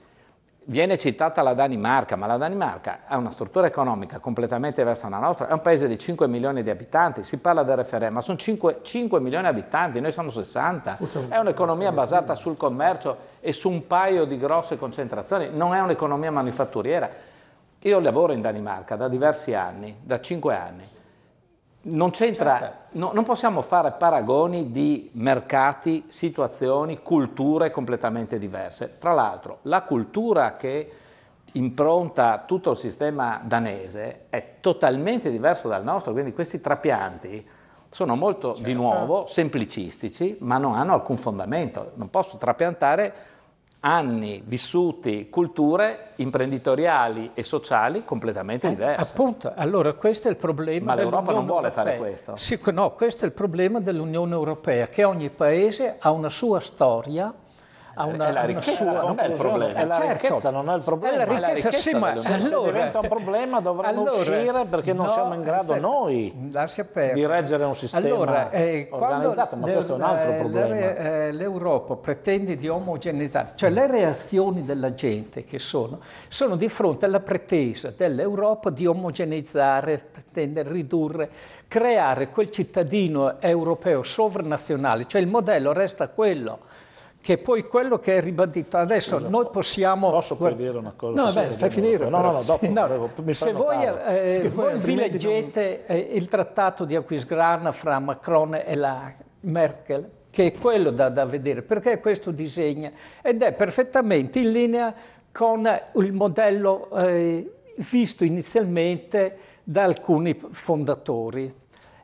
Viene citata la Danimarca, ma la Danimarca ha una struttura economica completamente diversa dalla nostra, è un paese di 5 milioni di abitanti, si parla del referendum, ma sono 5, 5 milioni di abitanti, noi siamo 60, è un'economia basata sul commercio e su un paio di grosse concentrazioni, non è un'economia manifatturiera. Io lavoro in Danimarca da diversi anni, da 5 anni, non c'entra, certo. no, non possiamo fare paragoni di mercati, situazioni, culture completamente diverse. Tra l'altro, la cultura che impronta tutto il sistema danese è totalmente diverso dal nostro, quindi questi trapianti sono molto, certo. di nuovo, semplicistici, ma non hanno alcun fondamento. Non posso trapiantare anni vissuti culture imprenditoriali e sociali completamente eh, diverse. appunto, allora questo è il problema. Ma l'Europa non vuole Europea. fare questo. Sì, no, questo è il problema dell'Unione Europea, che ogni paese ha una sua storia ha eh, una, è la ricchezza, una sua, non è il eh, esatto, problema. È la certo. ricchezza, non è il problema. È la ricchezza, è la ricchezza sì, ma allora, se diventa un problema dovremmo allora, uscire perché non no, siamo in grado noi di reggere un sistema allora, eh, organizzato, ma questo è un altro eh, problema. L'Europa pretende di omogeneizzare, cioè le reazioni della gente che sono, sono di fronte alla pretesa dell'Europa di omogeneizzare, pretende ridurre, creare quel cittadino europeo sovranazionale, cioè il modello resta quello che è poi quello che è ribadito. Adesso Scusa, noi possiamo... Posso per dire una cosa? No, beh, fai finire. No, no, no, dopo. Sì. No, se voi, eh, voi vi leggete non... Eh, il trattato di Aquisgrana fra Macron e la Merkel, che è quello da, da vedere, perché questo disegna ed è perfettamente in linea con il modello eh, visto inizialmente da alcuni fondatori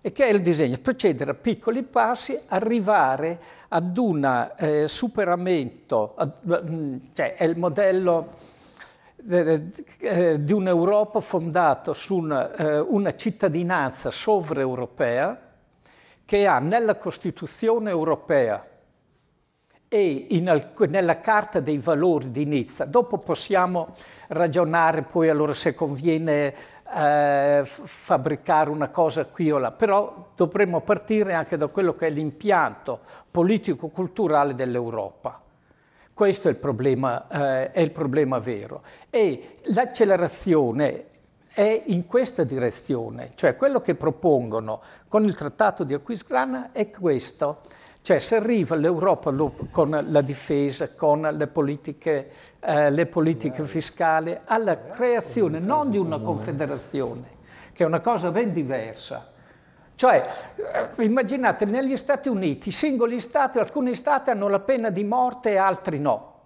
e che è il disegno, procedere a piccoli passi, arrivare ad un eh, superamento, ad, mm, cioè è il modello eh, eh, eh di un'Europa fondata su un, eh, una cittadinanza sovraeuropea che ha nella Costituzione europea e nella Carta dei Valori di Nizza, dopo possiamo ragionare poi allora se conviene eh, fabbricare una cosa qui o là, però dovremmo partire anche da quello che è l'impianto politico-culturale dell'Europa. Questo è il problema, eh, è il problema vero. E l'accelerazione è in questa direzione, cioè quello che propongono con il trattato di Aquisgrana è questo, cioè se arriva l'Europa con la difesa, con le politiche, eh, le politiche fiscali, alla creazione non di una confederazione, che è una cosa ben diversa, cioè, eh, immaginate, negli Stati Uniti, singoli stati, alcuni stati hanno la pena di morte e altri no.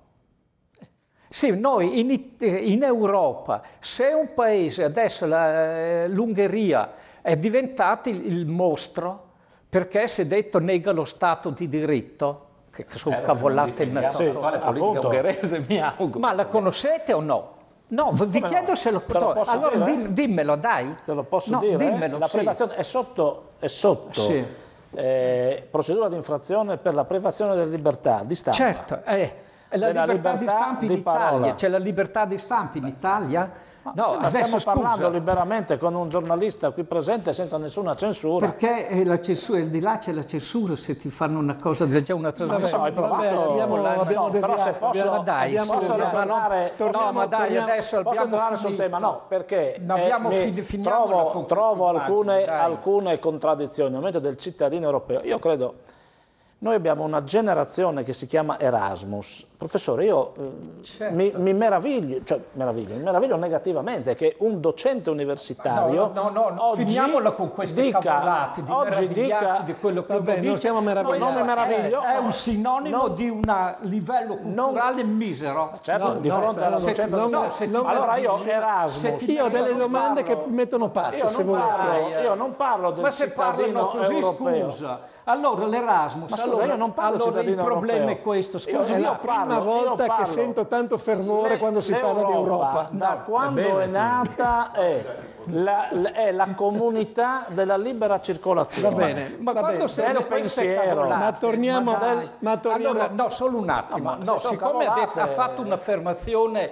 Se noi in, in Europa, se un paese, adesso eh, l'Ungheria, è diventato il, il mostro, perché se detto nega lo Stato di diritto, che sono eh, cavolate in mezzo. Sì, la politica ungherese mi auguro. Ma la conoscete o no? No, vi Come chiedo no? se lo, posso allora dire, dim, dimmelo, dai. Te lo posso no, dire? Dimmelo, La privazione sì. è sotto, è sotto sì. eh, procedura di infrazione per la privazione della libertà di stampa. Certo, eh, è la libertà, libertà, di stampa in di Italia, c'è la libertà di stampa in Italia No, sì, stiamo scusa. parlando liberamente con un giornalista qui presente senza nessuna censura. Perché la censura, di là c'è la censura se ti fanno una cosa, già una trasmissione. No, abbiamo, la, abbiamo no, però se posso, abbiamo, dai, posso ritornare, torniamo, no, ma dai, torniamo, adesso posso tornare sul tema, no, perché eh, abbiamo eh, fi, trovo, trovo alcune, alcune, contraddizioni, al momento del cittadino europeo. Io credo noi abbiamo una generazione che si chiama Erasmus. Professore, io eh, certo. mi, mi, meraviglio, cioè meraviglio, mi meraviglio negativamente che un docente universitario no, no, no, oggi finiamola con queste dica, cavolate di oggi dica, di quello che vabbè, non stiamo meravigliando. Non mi meraviglio. È, eh, è un sinonimo non, di un livello culturale non, misero. Certo, di fronte alla docenza. Non, no, se, non, allora io Erasmus. Se Io ho delle domande parlo, che mettono pazzo, se volete. Io non parlo del Ma se parlano così, europeo. scusa. Allora l'Erasmus, Ma scusa, allora, io non parlo allora il problema europeo. è questo. Scusa, è la prima volta che sento tanto fervore Le, quando si parla di Europa. Da no, quando è, bene, è nata è la, la, è la comunità della libera circolazione. Va bene, ma va quando sei del pensiero. Ma torniamo, ma, ma torniamo... Allora, no, solo un attimo. No, no siccome ha, detto, ha fatto un'affermazione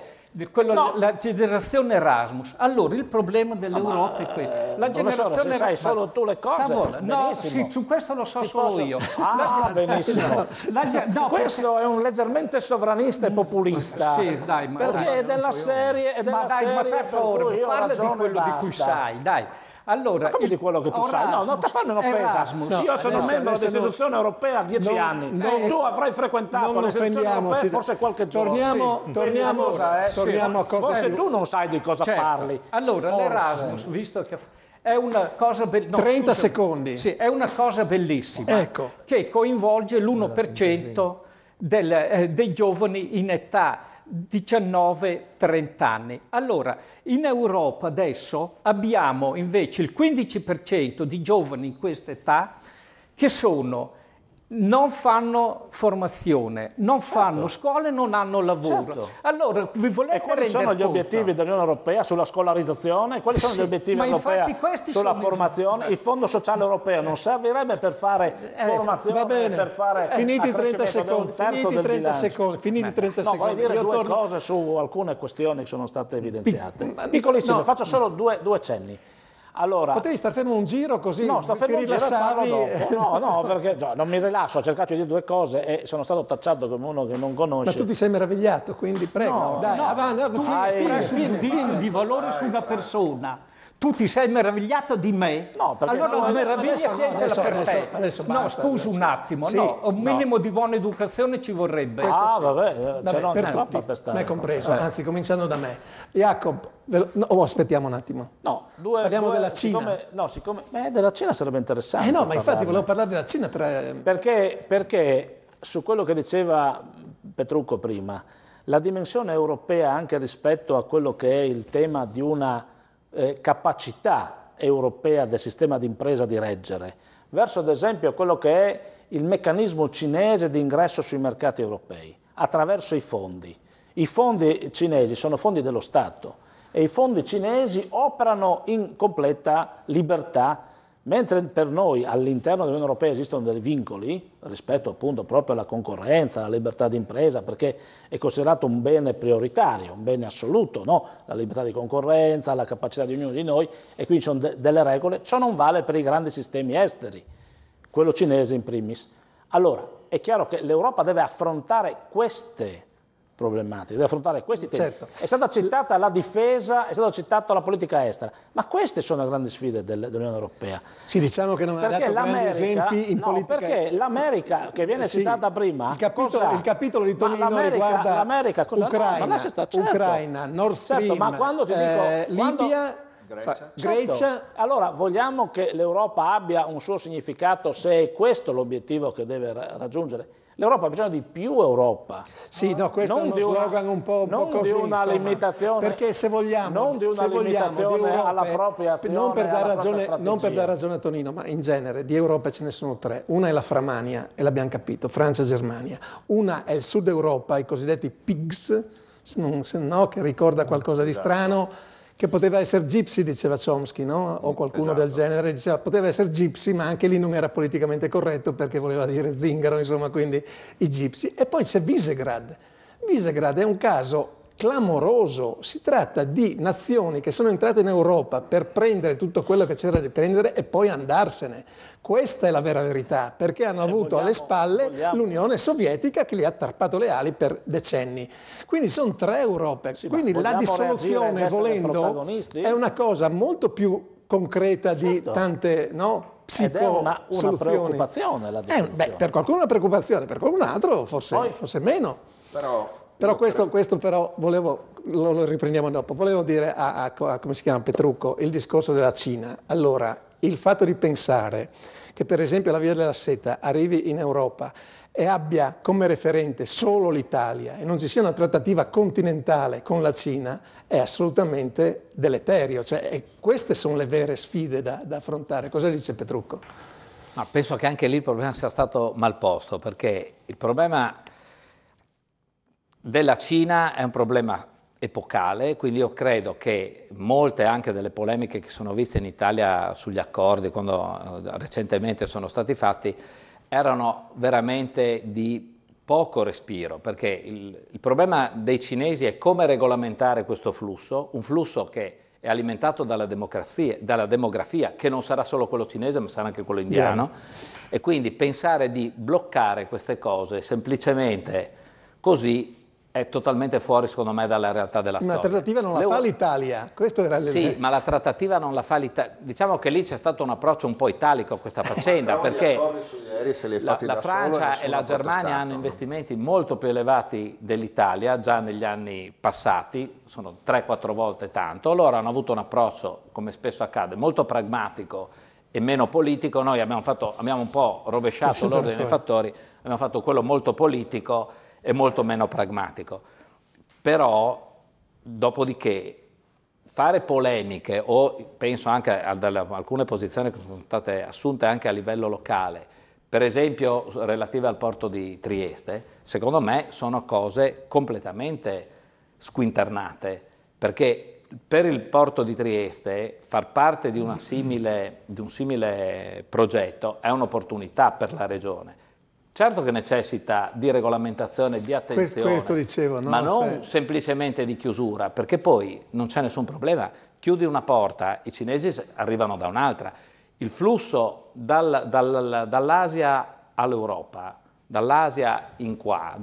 quello, no. La generazione Erasmus. Allora il problema ah, dell'Europa no, è questo. Eh, la eh, generazione sai solo tu le cose. Stavo, no, sì, su questo lo so Ti solo posso... io. Ah, la, benissimo. La, la, no, questo perché... è un leggermente sovranista e populista. Sì, dai, ma perché dai, è della serie, è della ma dai, serie ma per favore, parla di quello basta. di cui sai, dai. Allora, Ma come di quello che tu Orasmus, sai? No, non ti fanno un'offesa. No, Io sono membro dell'istituzione europea dieci non, anni. Non, eh, tu avrai frequentato non l'Unione forse qualche giorno. Torniamo, sì. torniamo, cosa, eh? torniamo sì. a cosa... Forse più. tu non sai di cosa certo. parli. Allora, forse. l'Erasmus, visto che... È una cosa be- no, 30 scusa, secondi. Sì, è una cosa bellissima ecco. che coinvolge l'1% del, eh, dei giovani in età 19-30 anni. Allora, in Europa adesso abbiamo invece il 15% di giovani in questa età che sono non fanno formazione, non certo. fanno scuole, non hanno lavoro. Certo. Allora, vi volete e quali sono gli conto? obiettivi dell'Unione Europea sulla scolarizzazione? Quali sono sì, gli obiettivi europei sulla formazione? Il Fondo Sociale Europeo non servirebbe per fare eh, ecco, formazione? Va bene, per fare eh, finiti 30 secondi, finiti 30 secondi, finiti 30 no, secondi. dire due torno... cose su alcune questioni che sono state evidenziate. Piccolissime, no. faccio solo due, due cenni. Allora, Potevi star fermo un giro così no, sto fermo ti rilassavi? Un giro, no, no, perché no, non mi rilascio, ho cercato di dire due cose e sono stato tacciato come uno che non conosce. Ma tu ti sei meravigliato, quindi prego, no, dai, no, avanti, Tu hai un giudizio di valore su una persona tu ti sei meravigliato di me? No, perché allora no, meravigliati adesso, adesso, per adesso, te. Adesso, basta, no, scusa un attimo, sì, no, un minimo no. di buona educazione ci vorrebbe. Ah, sì. vabbè, eh, vabbè, cioè per tutti, per stare, me compreso, eh. anzi cominciando da me. Jacob, no, oh, aspettiamo un attimo. No, due, Parliamo due, della Cina. Siccome, no, siccome, beh, della Cina sarebbe interessante. Eh no, ma parlarne. infatti volevo parlare della Cina. Per... Eh, perché, perché su quello che diceva Petrucco prima, la dimensione europea anche rispetto a quello che è il tema di una eh, capacità europea del sistema di impresa di reggere, verso ad esempio quello che è il meccanismo cinese di ingresso sui mercati europei, attraverso i fondi. I fondi cinesi sono fondi dello Stato e i fondi cinesi operano in completa libertà Mentre per noi all'interno dell'Unione Europea esistono dei vincoli rispetto appunto proprio alla concorrenza, alla libertà d'impresa, perché è considerato un bene prioritario, un bene assoluto, no? la libertà di concorrenza, la capacità di ognuno di noi e quindi ci sono de delle regole, ciò non vale per i grandi sistemi esteri, quello cinese in primis. Allora, è chiaro che l'Europa deve affrontare queste regole problematiche, deve affrontare questi temi. Certo. È stata accettata la difesa, è stata accettata la politica estera, ma queste sono le grandi sfide del, dell'Unione Europea. Sì, diciamo che non ha dato grandi esempi in no, politica Perché estera. l'America, che viene sì. citata prima... Il capitolo, il capitolo di Tonino riguarda l'America, cosa, Ucraina, no, sta, certo, Ucraina, Nord Stream, certo, ma quando ti dico, eh, quando, Libia... Grecia. Cioè, Grecia. Allora vogliamo che l'Europa abbia un suo significato se è questo l'obiettivo che deve raggiungere? L'Europa ha bisogno di più Europa. Sì, no, questo non è uno di una, slogan un po', un non così, di una insomma. limitazione. Perché se vogliamo... Non di una limitazione vogliamo, Europa, alla propria azione, non per, dar ragione, non per dar ragione a Tonino, ma in genere di Europa ce ne sono tre. Una è la Framania, e l'abbiamo capito, Francia e Germania. Una è il Sud Europa, i cosiddetti PIGS, se non, se no, che ricorda qualcosa di esatto. strano che poteva essere Gypsy, diceva Chomsky, no? o mm, qualcuno esatto. del genere, diceva poteva essere Gypsy, ma anche lì non era politicamente corretto perché voleva dire zingaro, insomma, quindi i Gypsy. E poi c'è Visegrad. Visegrad è un caso clamoroso. Si tratta di nazioni che sono entrate in Europa per prendere tutto quello che c'era da prendere e poi andarsene. Questa è la vera verità, perché hanno eh, avuto vogliamo, alle spalle l'Unione Sovietica che li ha tarpato le ali per decenni. Quindi sono tre Europe. Sì, Quindi la dissoluzione, volendo, è una cosa molto più concreta certo. di tante... No? Ed è una, una preoccupazione la eh, beh, per qualcuno è una preoccupazione, per qualcun altro forse, Poi, forse meno. Però però questo, questo però volevo, lo, lo, riprendiamo dopo, volevo dire a, a, a, come si chiama, Petrucco, il discorso della Cina. Allora, il fatto di pensare che per esempio la Via della Seta arrivi in Europa e abbia come referente solo l'Italia e non ci sia una trattativa continentale con la Cina è assolutamente deleterio. Cioè, queste sono le vere sfide da, da affrontare. Cosa dice Petrucco? Ma penso che anche lì il problema sia stato mal posto, perché il problema della Cina è un problema epocale, quindi io credo che molte anche delle polemiche che sono viste in Italia sugli accordi, quando eh, recentemente sono stati fatti, erano veramente di poco respiro, perché il, il problema dei cinesi è come regolamentare questo flusso, un flusso che è alimentato dalla, dalla, demografia, che non sarà solo quello cinese ma sarà anche quello indiano. Yeah. E quindi pensare di bloccare queste cose semplicemente così è totalmente fuori secondo me dalla realtà della sì, storia. Ma la trattativa non la fa l'Italia, questo era l'idea. Sì, ma la trattativa non la fa l'Italia, diciamo che lì c'è stato un approccio un po' italico a questa faccenda, perché se la, la Francia e la Germania hanno investimenti molto più elevati dell'Italia già negli anni passati, sono 3-4 volte tanto, loro hanno avuto un approccio, come spesso accade, molto pragmatico e meno politico, noi abbiamo, fatto, abbiamo un po' rovesciato l'ordine dei fattori, abbiamo fatto quello molto politico, è molto meno pragmatico. Però, dopodiché, fare polemiche o penso anche ad alcune posizioni che sono state assunte anche a livello locale, per esempio relative al porto di Trieste, secondo me sono cose completamente squinternate, perché per il porto di Trieste far parte di, simile, di un simile progetto è un'opportunità per la regione, Certo che necessita di regolamentazione, di attenzione, questo, questo dicevo, no? ma non cioè... semplicemente di chiusura, perché poi non c'è nessun problema. Chiudi una porta, i cinesi arrivano da un'altra. Il flusso dal, dal, dall'Asia all'Europa, dall'Asia in qua,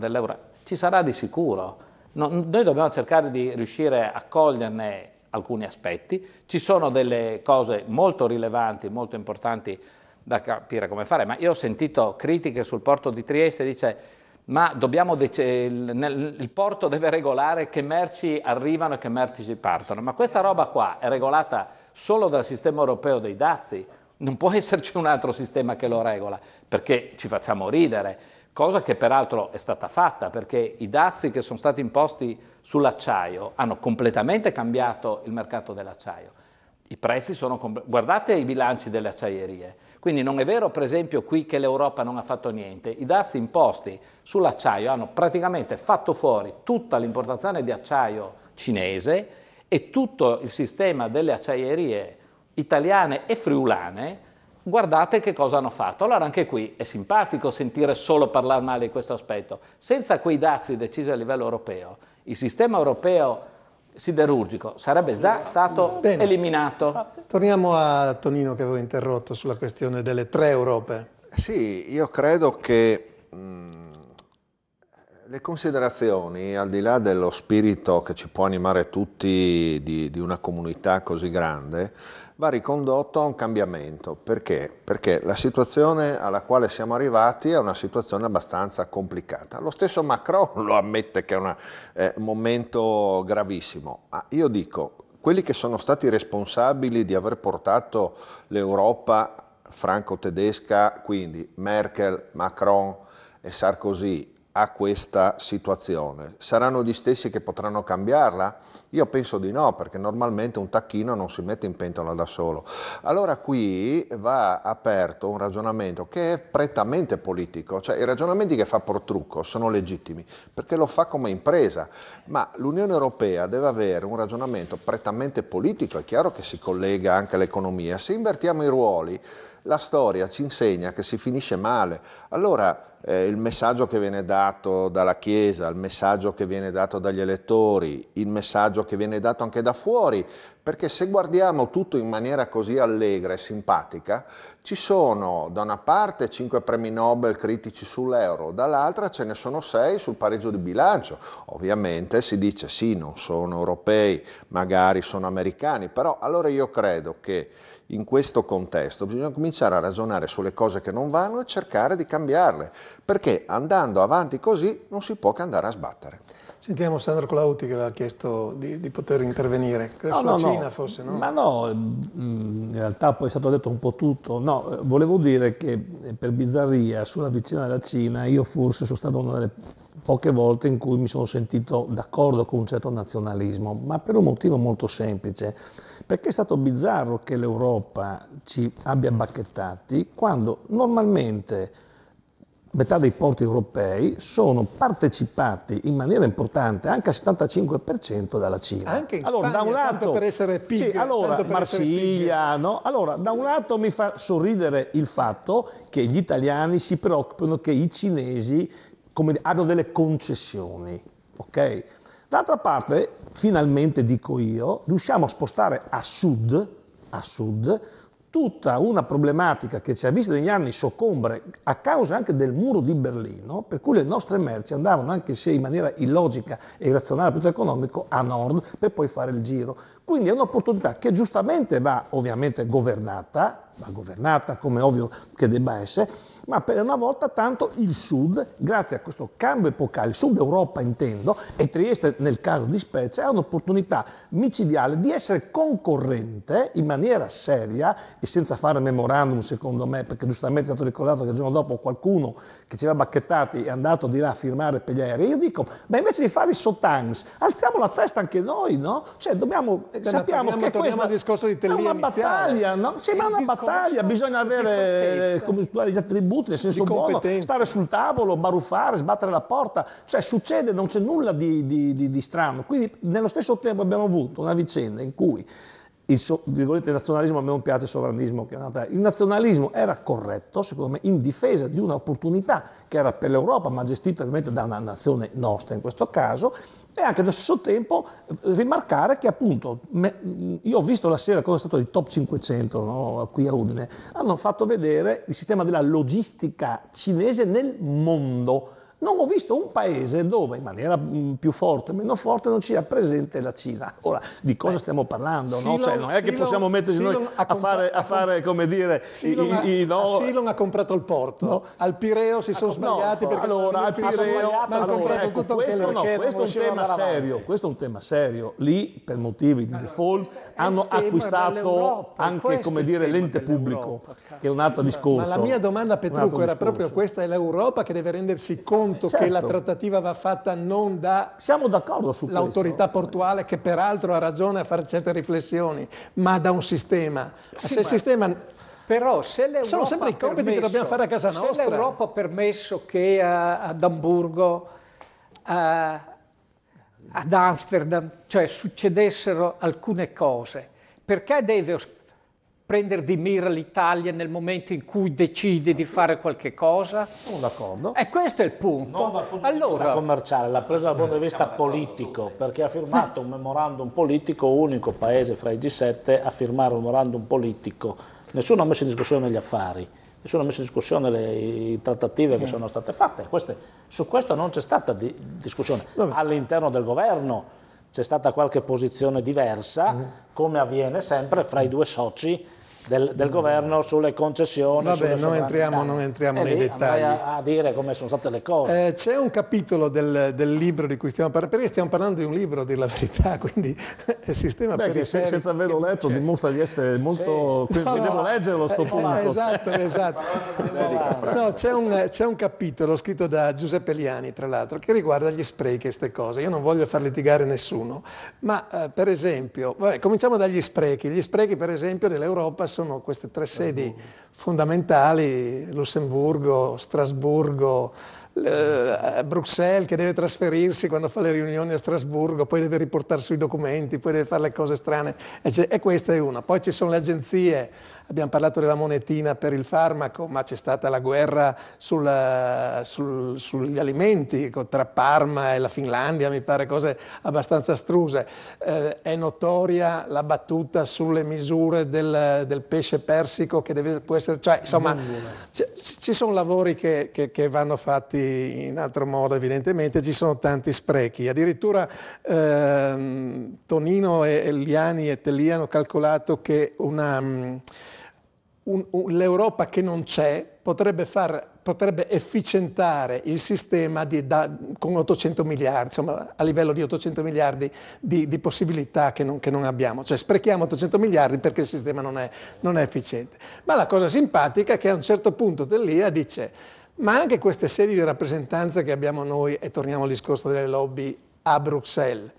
ci sarà di sicuro. No, noi dobbiamo cercare di riuscire a coglierne alcuni aspetti. Ci sono delle cose molto rilevanti, molto importanti da capire come fare, ma io ho sentito critiche sul porto di Trieste, dice ma dec- il, il porto deve regolare che merci arrivano e che merci partono, ma questa roba qua è regolata solo dal sistema europeo dei dazi, non può esserci un altro sistema che lo regola, perché ci facciamo ridere, cosa che peraltro è stata fatta, perché i dazi che sono stati imposti sull'acciaio hanno completamente cambiato il mercato dell'acciaio. I prezzi sono... Compl- guardate i bilanci delle acciaierie, quindi non è vero, per esempio, qui che l'Europa non ha fatto niente. I dazi imposti sull'acciaio hanno praticamente fatto fuori tutta l'importazione di acciaio cinese e tutto il sistema delle acciaierie italiane e friulane guardate che cosa hanno fatto. Allora anche qui è simpatico sentire solo parlare male di questo aspetto. Senza quei dazi decisi a livello europeo, il sistema europeo siderurgico sarebbe già stato Bene. eliminato. Torniamo a Tonino che avevo interrotto sulla questione delle tre Europe. Sì, io credo che mh, mm, le considerazioni, al di là dello spirito che ci può animare tutti di, di una comunità così grande, va ricondotto a un cambiamento. Perché? Perché la situazione alla quale siamo arrivati è una situazione abbastanza complicata. Lo stesso Macron lo ammette che è un eh, momento gravissimo, ma io dico, quelli che sono stati responsabili di aver portato l'Europa franco-tedesca, quindi Merkel, Macron e Sarkozy a questa situazione. Saranno gli stessi che potranno cambiarla? Io penso di no, perché normalmente un tacchino non si mette in pentola da solo. Allora qui va aperto un ragionamento che è prettamente politico, cioè i ragionamenti che fa Portrucco sono legittimi, perché lo fa come impresa, ma l'Unione Europea deve avere un ragionamento prettamente politico, è chiaro che si collega anche all'economia. Se invertiamo i ruoli, la storia ci insegna che si finisce male. Allora eh, il messaggio che viene dato dalla Chiesa, il messaggio che viene dato dagli elettori, il messaggio che viene dato anche da fuori, perché se guardiamo tutto in maniera così allegra e simpatica, ci sono da una parte cinque premi Nobel critici sull'euro, dall'altra ce ne sono sei sul pareggio di bilancio. Ovviamente si dice sì, non sono europei, magari sono americani, però allora io credo che in questo contesto bisogna cominciare a ragionare sulle cose che non vanno e cercare di cambiarle, perché andando avanti così non si può che andare a sbattere. Sentiamo Sandro Clauti che aveva chiesto di, di poter intervenire, no, sulla no, Cina no. forse, no? Ma no, mm, in realtà poi è stato detto un po' tutto. No, eh, volevo dire che eh, per bizzarria sulla vicina della Cina io forse sono stato una delle poche volte in cui mi sono sentito d'accordo con un certo nazionalismo, ma per un motivo molto semplice perché è stato bizzarro che l'Europa ci abbia mm. bacchettati quando normalmente metà dei porti europei sono partecipati in maniera importante, anche al 75% dalla Cina. Anche in allora, Spagna, da un lato, per essere pig, sì, allora, Marsiglia, no? Allora, da un lato mi fa sorridere il fatto che gli italiani si preoccupino che i cinesi come, abbiano delle concessioni, ok? D'altra parte, finalmente dico io, riusciamo a spostare a sud, a sud tutta una problematica che ci ha visto negli anni soccombere a causa anche del muro di Berlino, per cui le nostre merci andavano, anche se in maniera illogica e razionale, piuttosto punto economico, a nord per poi fare il giro. Quindi è un'opportunità che giustamente va ovviamente governata, va governata come ovvio che debba essere, ma per una volta tanto il Sud, grazie a questo cambio epocale, Sud Europa intendo, e Trieste nel caso di specie, ha un'opportunità micidiale di essere concorrente in maniera seria e senza fare memorandum secondo me, perché giustamente è stato ricordato che il giorno dopo qualcuno che ci aveva bacchettati è andato di là a firmare per gli aerei, io dico, ma invece di fare i sottans, alziamo la testa anche noi, no? Cioè dobbiamo, Beh, sappiamo che questa al discorso di è una iniziale. battaglia, no? Sì, ma è una battaglia, bisogna avere come, gli attributi avuto, nel senso buono, stare sul tavolo, baruffare, sbattere la porta, cioè succede, non c'è nulla di, di, di, di strano. Quindi nello stesso tempo abbiamo avuto una vicenda in cui il so, nazionalismo a me non piace il sovranismo, il nazionalismo era corretto, secondo me, in difesa di un'opportunità che era per l'Europa, ma gestita ovviamente da una nazione nostra in questo caso, e anche allo stesso tempo eh, rimarcare che appunto, me, io ho visto la sera cosa è stato il top 500 no, qui a Udine, hanno fatto vedere il sistema della logistica cinese nel mondo, non ho visto un paese dove in maniera mm, più forte o meno forte non sia presente la Cina. Ora, di cosa stiamo parlando? Silon, no? cioè, non è Silon, che possiamo metterci noi a fare, a fare, come dire, Silon, i, i, i no. Silon ha comprato il porto, no. al Pireo si ah, sono sbagliati no, perché allora, al Pireo, ma comprato ecco, tutto questo, no, questo, è un tema serio, questo è un tema serio, lì per motivi di default hanno acquistato anche dire, l'ente pubblico, che è un altro discorso. Ma la mia domanda Petrucco era proprio questa, è l'Europa che deve rendersi eh, conto certo. che la certo. trattativa va fatta non da l'autorità portuale che peraltro ha ragione a fare certe riflessioni, ma da un sistema. Sì, se il sistema però se l'Europa sono sempre i compiti permesso, che dobbiamo fare a casa nostra. Se l'Europa ha permesso che a, eh, ad Amburgo a, eh, ad Amsterdam, cioè succedessero alcune cose. Perché deve prendere di mira l'Italia nel momento in cui decide di fare qualche cosa? Sono d'accordo. E questo è il punto. Non dal punto allora, vista commerciale, l'ha presa dal punto di vista politico, perché ha firmato un memorandum politico unico paese fra i G7 a firmare un memorandum politico. Nessuno ha messo in discussione gli affari nessuno ha messo in discussione le trattative che mm. sono state fatte. Queste, su questo non c'è stata di, discussione. All'interno del governo c'è stata qualche posizione diversa, mm. come avviene sempre fra i due soci del, del, governo sulle concessioni. Vabbè, non entriamo, non entriamo, e eh, nei dettagli. A, a dire come sono state le cose. Eh, c'è un capitolo del, del, libro di cui stiamo parlando, perché stiamo parlando di un libro, a dir la verità, quindi il sistema Beh, periferico... Se, senza averlo letto dimostra di essere molto... Sì. No, no, devo leggerlo sto eh, punto. Esatto, esatto. no, c'è un, un, capitolo scritto da Giuseppe Liani, tra l'altro, che riguarda gli sprechi e queste cose. Io non voglio far litigare nessuno, ma eh, per esempio, vabbè, cominciamo dagli sprechi. Gli sprechi, per esempio, dell'Europa sono queste tre sedi fondamentali, Lussemburgo, Strasburgo, eh, Bruxelles che deve trasferirsi quando fa le riunioni a Strasburgo, poi deve riportare sui documenti, poi deve fare le cose strane, e, e questa è una. Poi ci sono le agenzie Abbiamo parlato della monetina per il farmaco, ma c'è stata la guerra sul, sul, sugli alimenti tra Parma e la Finlandia, mi pare cose abbastanza astruse. Eh, è notoria la battuta sulle misure del, del pesce persico che deve, può essere... Cioè, insomma, ci sono lavori che, che, che, vanno fatti in altro modo evidentemente, ci sono tanti sprechi. Addirittura ehm, Tonino e, e Liani e Telli hanno calcolato che una l'Europa che non c'è potrebbe, far, potrebbe, efficientare il sistema di, da, con 800 miliardi, insomma a livello di 800 miliardi di, di possibilità che non, che non, abbiamo, cioè sprechiamo 800 miliardi perché il sistema non è, non è efficiente. Ma la cosa simpatica è che a un certo punto dell'IA dice ma anche queste sedi di rappresentanza che abbiamo noi, e torniamo al discorso delle lobby a Bruxelles,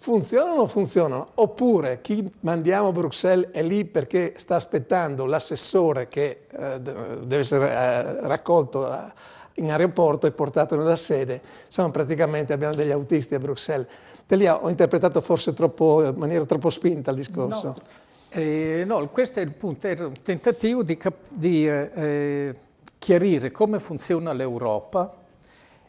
funzionano o non funzionano? Oppure chi mandiamo a Bruxelles è lì perché sta aspettando l'assessore che eh, deve essere eh, raccolto a, eh, in aeroporto e portato nella sede. Insomma, praticamente abbiamo degli autisti a Bruxelles. Te lì ho interpretato forse troppo, eh, in maniera troppo spinta il discorso. No, eh, no questo è il punto, era un tentativo di, di eh, chiarire come funziona l'Europa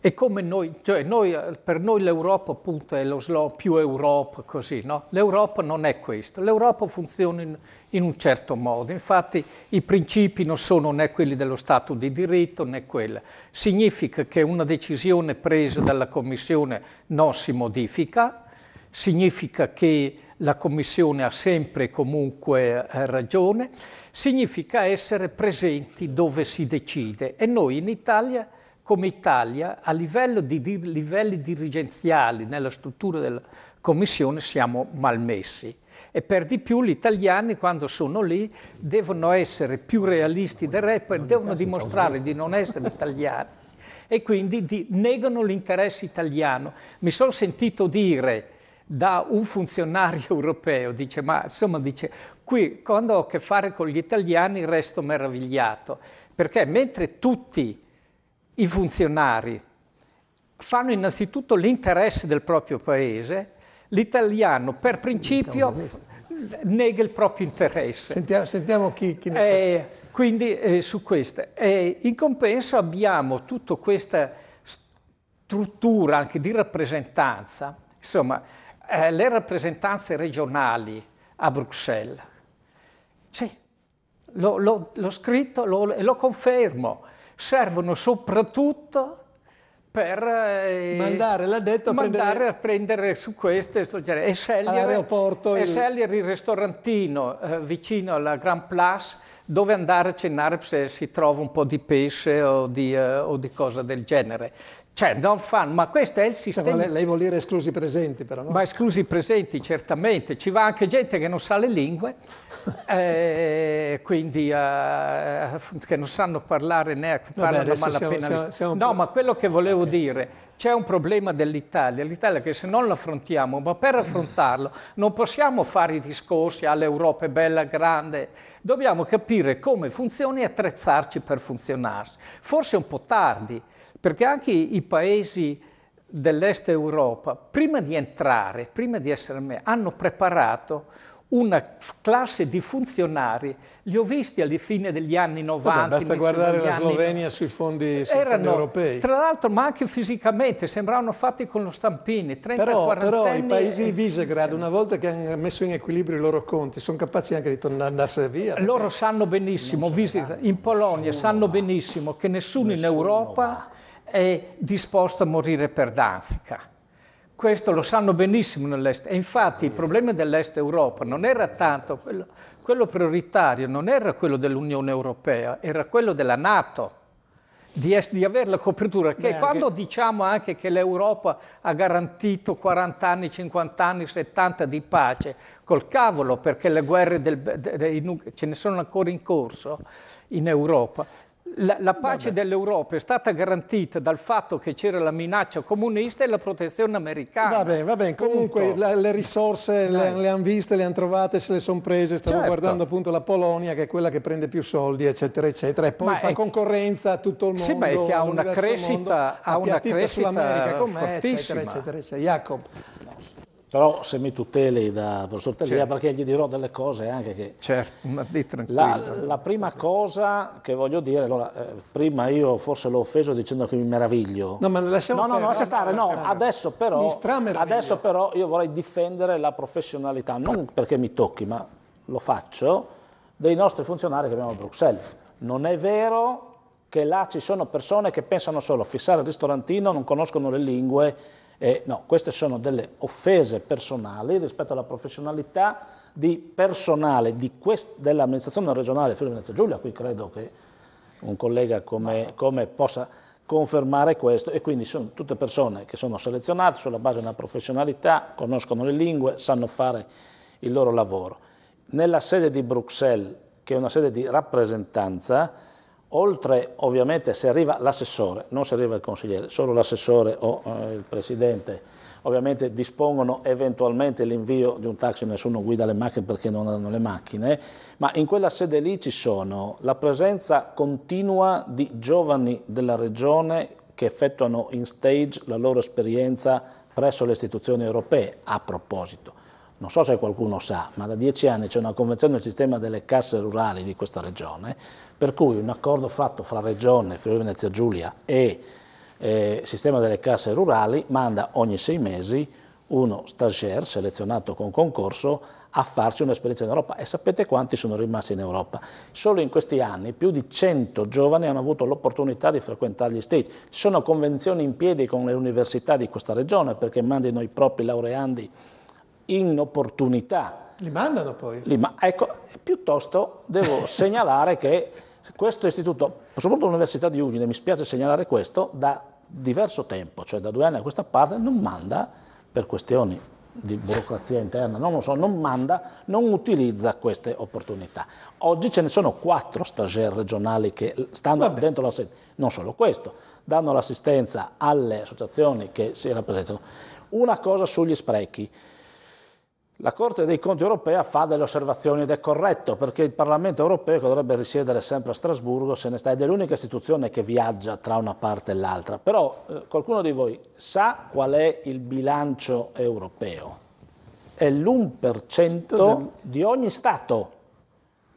e come noi, cioè noi, per noi l'Europa appunto è lo slogan più Europa così, no? L'Europa non è questo, l'Europa funziona in, in, un certo modo, infatti i principi non sono né quelli dello Stato di diritto né quella. Significa che una decisione presa dalla Commissione non si modifica, significa che la Commissione ha sempre e comunque eh, ragione, significa essere presenti dove si decide e noi in Italia come Italia a livello di, di livelli dirigenziali nella struttura della Commissione siamo malmessi e per di più gli italiani quando sono lì devono essere più realisti del rapper, devono dimostrare di non essere italiani e quindi di, negano l'interesse italiano. Mi sono sentito dire da un funzionario europeo, dice, ma insomma, dice, qui quando ho a che fare con gli italiani resto meravigliato, perché mentre tutti i funzionari fanno innanzitutto l'interesse del proprio paese, l'italiano per principio nega il proprio interesse. Sentiamo, sentiamo chi, chi ne eh, sa. Quindi eh, su questo. Eh, in compenso abbiamo tutta questa struttura anche di rappresentanza, insomma, eh, le rappresentanze regionali a Bruxelles. Sì, l'ho scritto e lo confermo servono soprattutto per eh, mandare l'addetto a, mandare prendere... a prendere su queste e scegliere, e il... scegliere il ristorantino eh, vicino alla Grand Place dove andare a cenare se si trova un po' di pesce o di, eh, o di cosa del genere. Cioè, non fanno, ma questo è il cioè, sistema. Cioè, lei, lei, vuol dire esclusi presenti, però, no? Ma esclusi presenti, certamente. Ci va anche gente che non sa le lingue, eh, quindi eh, che non sanno parlare né a parlare malapena. Siamo, siamo, no, ma quello che volevo okay. dire, c'è un problema dell'Italia, l'Italia che se non l'affrontiamo, ma per affrontarlo non possiamo fare i discorsi all'Europa ah, è bella, grande, dobbiamo capire come funzioni e attrezzarci per funzionarsi. Forse un po' tardi, perché anche i paesi dell'Est Europa, prima di entrare, prima di essere me, hanno preparato una classe di funzionari, li ho visti alla fine degli anni 90. Vabbè, basta guardare la Slovenia anni... sui, fondi, sui erano, fondi, europei. Tra l'altro, ma anche fisicamente, sembravano fatti con lo stampini. 30, però, però i paesi di Visegrad, una volta che hanno messo in equilibrio i loro conti, sono capaci anche di tornare, andarsene via. Loro sanno benissimo, Visegrad, in Polonia, sanno va. benissimo che nessuno, nessuno in Europa... Va è disposto a morire per Danzica. Questo lo sanno benissimo nell'Est e infatti il problema dell'Est Europa non era tanto quello, quello prioritario, non era quello dell'Unione Europea, era quello della Nato. Di, es- di, avere la copertura, che Beh, quando anche... diciamo anche che l'Europa ha garantito 40 anni, 50 anni, 70 di pace, col cavolo perché le guerre del, de, de, de, ce ne sono ancora in corso in Europa la, la pace dell'Europa è stata garantita dal fatto che c'era la minaccia comunista e la protezione americana. Va bene, va bene. Comunque la, le risorse le, le hanno viste, le hanno trovate, se le sono prese. Stavo certo. guardando appunto la Polonia, che è quella che prende più soldi, eccetera, eccetera. E poi ma fa è, concorrenza a tutto il mondo. Sì, ma è che ha una crescita, mondo, ha una crescita sull'America con me, eccetera, eccetera, eccetera. Jacob. No, però se mi tuteli da professor Tellia, certo. perché gli dirò delle cose anche che... Certo, ma di tranquillo. La, la prima cosa che voglio dire, allora, eh, prima io forse l'ho offeso dicendo che mi meraviglio. No, ma lasciamo No, no, no, lascia stare, no, adesso però, adesso però io vorrei difendere la professionalità, non perché mi tocchi, ma lo faccio, dei nostri funzionari che abbiamo a Bruxelles. Non è vero che là ci sono persone che pensano solo a fissare il ristorantino, non conoscono le lingue eh, no, queste sono delle offese personali rispetto alla professionalità di personale di dell'amministrazione regionale Friuli Venezia Giulia, qui credo che un collega come, come possa confermare questo e quindi sono tutte persone che sono selezionate sulla base di una professionalità, conoscono le lingue, sanno fare il loro lavoro. Nella sede di Bruxelles, che è una sede di rappresentanza, oltre ovviamente se arriva l'assessore, non se arriva il consigliere, solo l'assessore o eh, il presidente, ovviamente dispongono eventualmente l'invio di un taxi, nessuno guida le macchine perché non hanno le macchine, ma in quella sede lì ci sono la presenza continua di giovani della regione che effettuano in stage la loro esperienza presso le istituzioni europee a proposito non so se qualcuno sa, ma da dieci anni c'è una convenzione del sistema delle casse rurali di questa regione, per cui un accordo fatto fra regione Friuli Venezia Giulia e eh, sistema delle casse rurali manda ogni sei mesi uno stagiaire selezionato con concorso a farsi un'esperienza in Europa e sapete quanti sono rimasti in Europa? Solo in questi anni più di 100 giovani hanno avuto l'opportunità di frequentare gli stage. Ci sono convenzioni in piedi con le università di questa regione perché mandino i propri laureandi inopportunità. Li mandano poi. Li ma ecco, piuttosto devo segnalare che questo istituto, soprattutto l'Università di Udine, mi spiace segnalare questo, da diverso tempo, cioè da due anni a questa parte, non manda per questioni di burocrazia interna, non lo so, non manda, non utilizza queste opportunità. Oggi ce ne sono quattro stagiaire regionali che stanno Vabbè. dentro la sede, non solo questo, danno l'assistenza alle associazioni che si rappresentano. Una cosa sugli sprechi. La Corte dei Conti europea fa delle osservazioni ed è corretto perché il Parlamento europeo, che dovrebbe risiedere sempre a Strasburgo, se ne sta ed è l'unica istituzione che viaggia tra una parte e l'altra. Però eh, qualcuno di voi sa qual è il bilancio europeo? È l'1% di ogni Stato.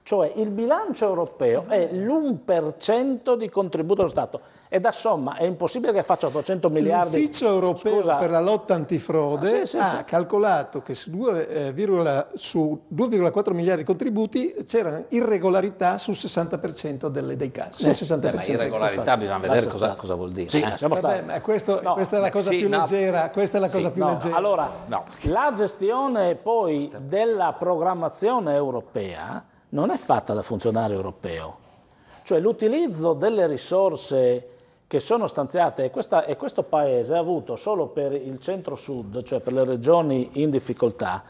Cioè il bilancio europeo è l'1% di contributo dello Stato e da somma è impossibile che faccia 800 miliardi. L'Ufficio europeo Scusa. per la lotta antifrode ah, sì, sì, ha sì. calcolato che su 2,4 eh, miliardi di contributi c'erano irregolarità sul 60% delle, dei casi. Nel 60% Beh, irregolarità bisogna vedere cosa, cosa, vuol dire. Eh, Vabbè, eh questo, no, questa è la eh, cosa più no, leggera. Questa è la cosa più no, leggera. Allora, la gestione poi della programmazione europea non è fatta da funzionario europeo. Cioè l'utilizzo delle risorse che sono stanziate, e, questa, e questo Paese ha avuto solo per il centro-sud, cioè per le regioni in difficoltà,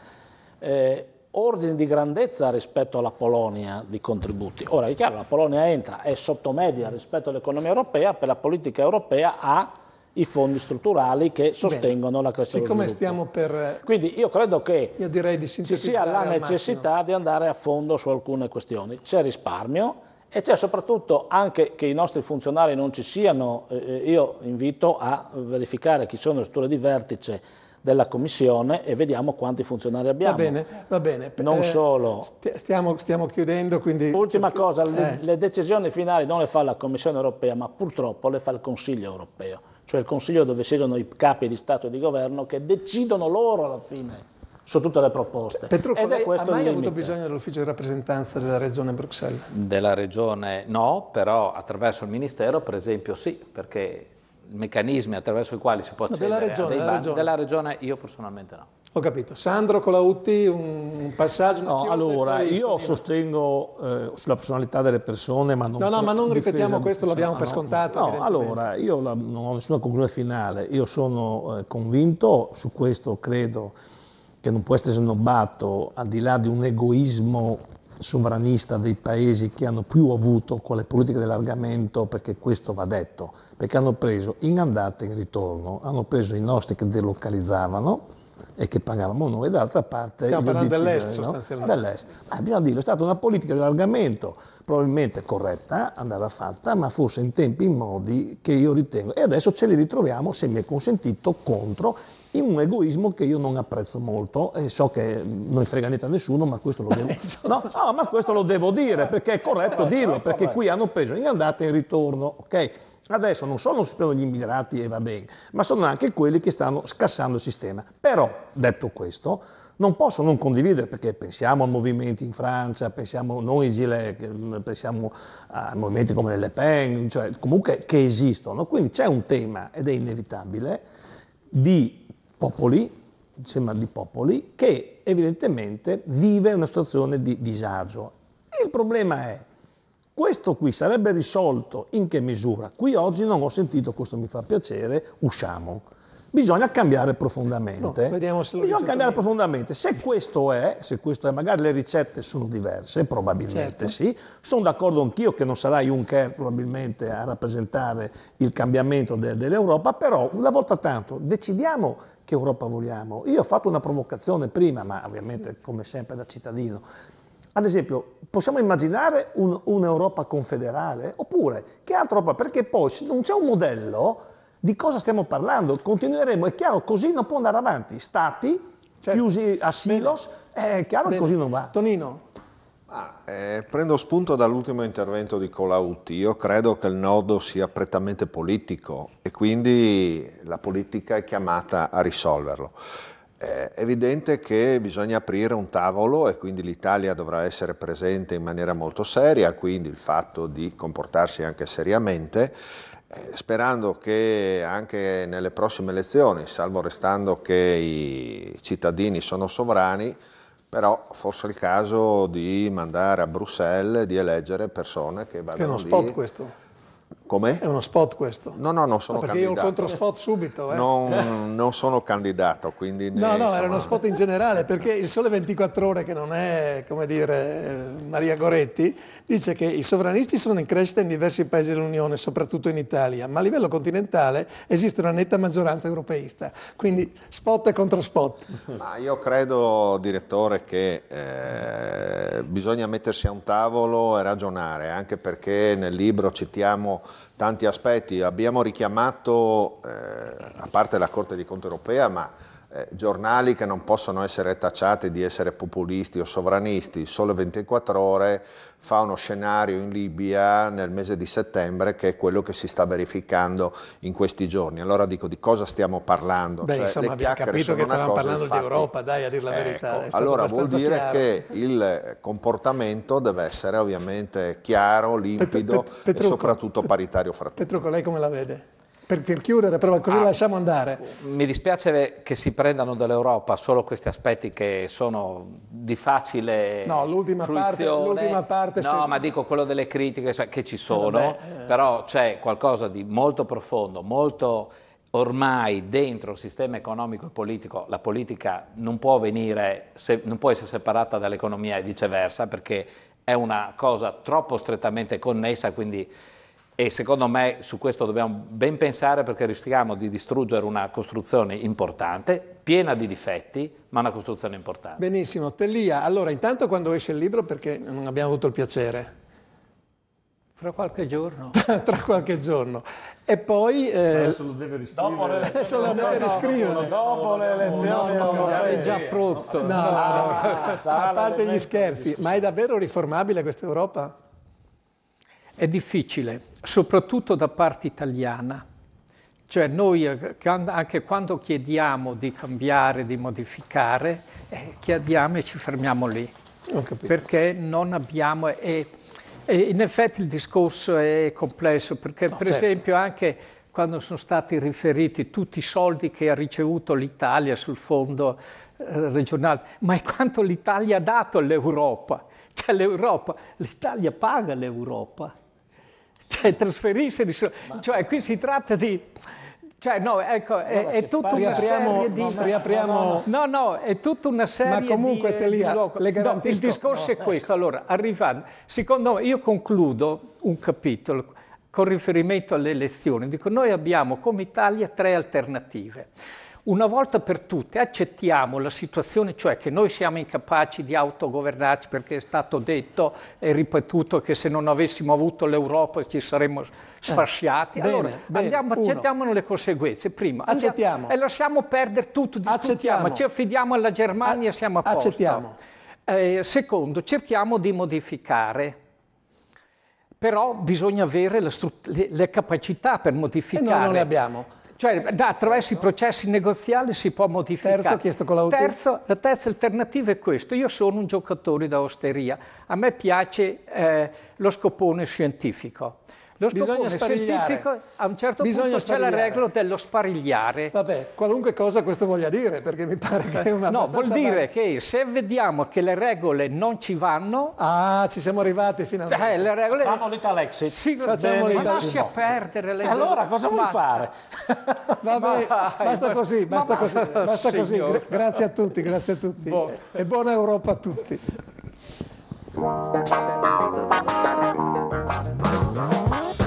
eh, ordini di grandezza rispetto alla Polonia di contributi. Ora è chiaro, la Polonia entra, è sottomedia rispetto all'economia europea, per la politica europea ha i fondi strutturali che sostengono Bene. la crescita. Siccome stiamo per... Quindi io credo che io di ci sia la necessità massimo. di andare a fondo su alcune questioni. C'è risparmio e c'è soprattutto anche che i nostri funzionari non ci siano. Eh, eh, io invito a verificare chi sono le strutture di vertice della commissione e vediamo quanti funzionari abbiamo. Va bene, va bene. Non eh, solo. Stiamo, stiamo, chiudendo, quindi... Ultima cerchi... cosa, eh. le, le decisioni finali non le fa la Commissione europea, ma purtroppo le fa il Consiglio europeo cioè il Consiglio dove siedono i capi di Stato e di Governo che decidono loro alla fine su tutte le proposte. Petrucco, Ed questo ha mai avuto bisogno dell'ufficio di rappresentanza della Regione Bruxelles? Della Regione no, però attraverso il Ministero per esempio sì, perché meccanismi attraverso i quali si può accedere no, della regione, della, ban- regione. della regione io personalmente no. Ho capito. Sandro Colautti, un passaggio? No, allora, io sostengo eh, sulla personalità delle persone, ma non... No, no, ma non ripetiamo questo, l'abbiamo per scontato. No, allora, io la, non ho nessuna conclusione finale, io sono eh, convinto, su questo credo che non può essere snobbato, al di là di un egoismo sovranista dei paesi che hanno più avuto con le politiche di allargamento, perché questo va detto perché hanno preso in andata e in ritorno, hanno preso i nostri che delocalizzavano e che pagavamo noi, e dall'altra parte... Stiamo parlando dell'est no? sostanzialmente. Dell'est. Ma ah, bisogna dirlo, è stata una politica di allargamento, probabilmente corretta, andava fatta, ma forse in tempi, in modi che io ritengo. E adesso ce li ritroviamo, se mi è consentito, contro in un egoismo che io non apprezzo molto e so che non frega niente a nessuno, ma questo lo devo, eh, no, no, questo lo devo dire perché è corretto eh, dirlo, perché qui hanno preso in andata e in ritorno, ok? adesso non solo si prendono gli immigrati e va bene, ma sono anche quelli che stanno scassando il sistema. Però, detto questo, non posso non condividere perché pensiamo a movimenti in Francia, pensiamo non in Gilet, mm, pensiamo a movimenti come Le Pen, cioè comunque che esistono. Quindi c'è un tema ed è inevitabile di popoli, insieme di popoli, che evidentemente vive una situazione di disagio. E il problema è questo qui sarebbe risolto in che misura? Qui oggi non ho sentito, questo mi fa piacere, usciamo. Bisogna cambiare profondamente. No, boh, Bisogna cambiare profondamente. Se questo, è, se questo è, magari le ricette sono diverse, probabilmente certo. sì. Sono d'accordo anch'io che non sarà Juncker probabilmente a rappresentare il cambiamento de- dell'Europa, però una volta tanto decidiamo che Europa vogliamo. Io ho fatto una provocazione prima, ma ovviamente come sempre da cittadino, ad esempio, possiamo immaginare un, un'Europa confederale? Oppure, che altra Europa? Perché poi se non c'è un modello di cosa stiamo parlando, continueremo, è chiaro, così non può andare avanti. Stati certo. chiusi a silos, è chiaro che così non va. Tonino, Ah, eh, prendo spunto dall'ultimo intervento di Colautti. Io credo che il nodo sia prettamente politico e quindi la politica è chiamata a risolverlo. È evidente che bisogna aprire un tavolo e quindi l'Italia dovrà essere presente in maniera molto seria, quindi il fatto di comportarsi anche seriamente eh, sperando che anche nelle prossime elezioni, salvo restando che i cittadini sono sovrani, però fosse il caso di mandare a Bruxelles di eleggere persone che vadano Che è uno spot questo. Com'è? È uno spot questo? No, no, non sono no, perché candidato. Perché io il controspot subito. Eh. Non, non, sono candidato, quindi... No, no, sono... era uno spot in generale, perché il Sole 24 Ore, che non è, come dire, Maria Goretti, dice che i sovranisti sono in crescita in diversi paesi dell'Unione, soprattutto in Italia, ma a livello continentale esiste una netta maggioranza europeista. Quindi spot e controspot. Ma io credo, direttore, che eh, bisogna mettersi a un tavolo e ragionare, anche perché nel libro citiamo tanti aspetti, abbiamo richiamato, eh, a parte la Corte di Conto Europea, ma eh, giornali che non possono essere tacciati di essere populisti o sovranisti. Il Sole 24 Ore fa uno scenario in Libia nel mese di settembre che è quello che si sta verificando in questi giorni. Allora dico di cosa stiamo parlando? Beh, cioè, insomma, abbiamo capito che stavamo parlando infatti, di Europa, dai a dire la ecco, verità. Allora vuol dire chiaro. che il eh, comportamento deve essere ovviamente chiaro, limpido Pet- Pet- e soprattutto paritario fra tutti. Petrucco, lei come la vede? per, per chiudere, però così ah, lasciamo andare. Mi dispiace che si prendano dall'Europa solo questi aspetti che sono di facile No, l'ultima parte, l'ultima parte... No, se... ma dico quello delle critiche che ci sono, eh, vabbè, eh. però c'è qualcosa di molto profondo, molto ormai dentro il sistema economico e politico la politica non può, venire, non può essere separata dall'economia e viceversa perché è una cosa troppo strettamente connessa, quindi e secondo me su questo dobbiamo ben pensare perché rischiamo di distruggere una costruzione importante, piena di difetti, ma una costruzione importante. Benissimo. Tellia, allora intanto quando esce il libro perché non abbiamo avuto il piacere? Tra qualche giorno. Tra qualche giorno. E poi... Eh, adesso lo deve riscrivere. Dopo le, adesso lo deve riscrivere. dopo le elezioni. No, è già pronto. No, no, no. A parte gli scherzi, ma è davvero riformabile questa Europa? È difficile, soprattutto da parte italiana. Cioè noi eh, anche quando chiediamo di cambiare, di modificare, eh, chiediamo e ci fermiamo lì. Non perché non abbiamo... E, e in effetti il discorso è complesso, perché no, per certo. esempio anche quando sono stati riferiti tutti i soldi che ha ricevuto l'Italia sul fondo eh, regionale, ma è quanto l'Italia ha dato all'Europa. Cioè l'Europa, l'Italia paga l'Europa cioè trasferirsi, ma... cioè qui si tratta di... Cioè, no, ecco, è, è tutta una serie di... No, riapriamo... No, no, è tutta una serie di... Ma comunque di, te li ha, le garantisco... No, il discorso è questo, ecco. allora, arrivando... Secondo me, io concludo un capitolo con riferimento alle elezioni. Dico, noi abbiamo come Italia tre alternative. Una volta per tutte accettiamo la situazione, cioè che noi siamo incapaci di autogovernarci perché è stato detto e ripetuto che se non avessimo avuto l'Europa ci saremmo eh, sfasciati. Eh, bene, allora bene, andiamo, accettiamo le conseguenze prima accettiamo. e lasciamo perdere tutto, accettiamo. ci affidiamo alla Germania e siamo a posto. Accettiamo. Eh, secondo, cerchiamo di modificare però bisogna avere le, le, capacità per modificare. E noi non le abbiamo. Cioè, da, attraverso i processi negoziali si può modificare. Terzo, chiesto con Terzo, la terza alternativa è questa. Io sono un giocatore da osteria. A me piace eh, lo scopone scientifico. Lo Bisogna scientifico a un certo Bisogna punto c'è la regola dello sparigliare. Vabbè, qualunque cosa questo voglia dire, perché mi pare che è una... No, vuol dire male. che se vediamo che le regole non ci vanno... Ah, ci siamo arrivati finalmente. Cioè, le regole... Facciamo l'Italexit. Sì, Facciamo l'Italexit. Ma lascia perdere le... Allora, cosa vuoi ma... fare? Vabbè, Vai, basta così, basta ma... così, basta così. Gra grazie a tutti, grazie a tutti. Boh. E buona Europa a tutti. Thank you.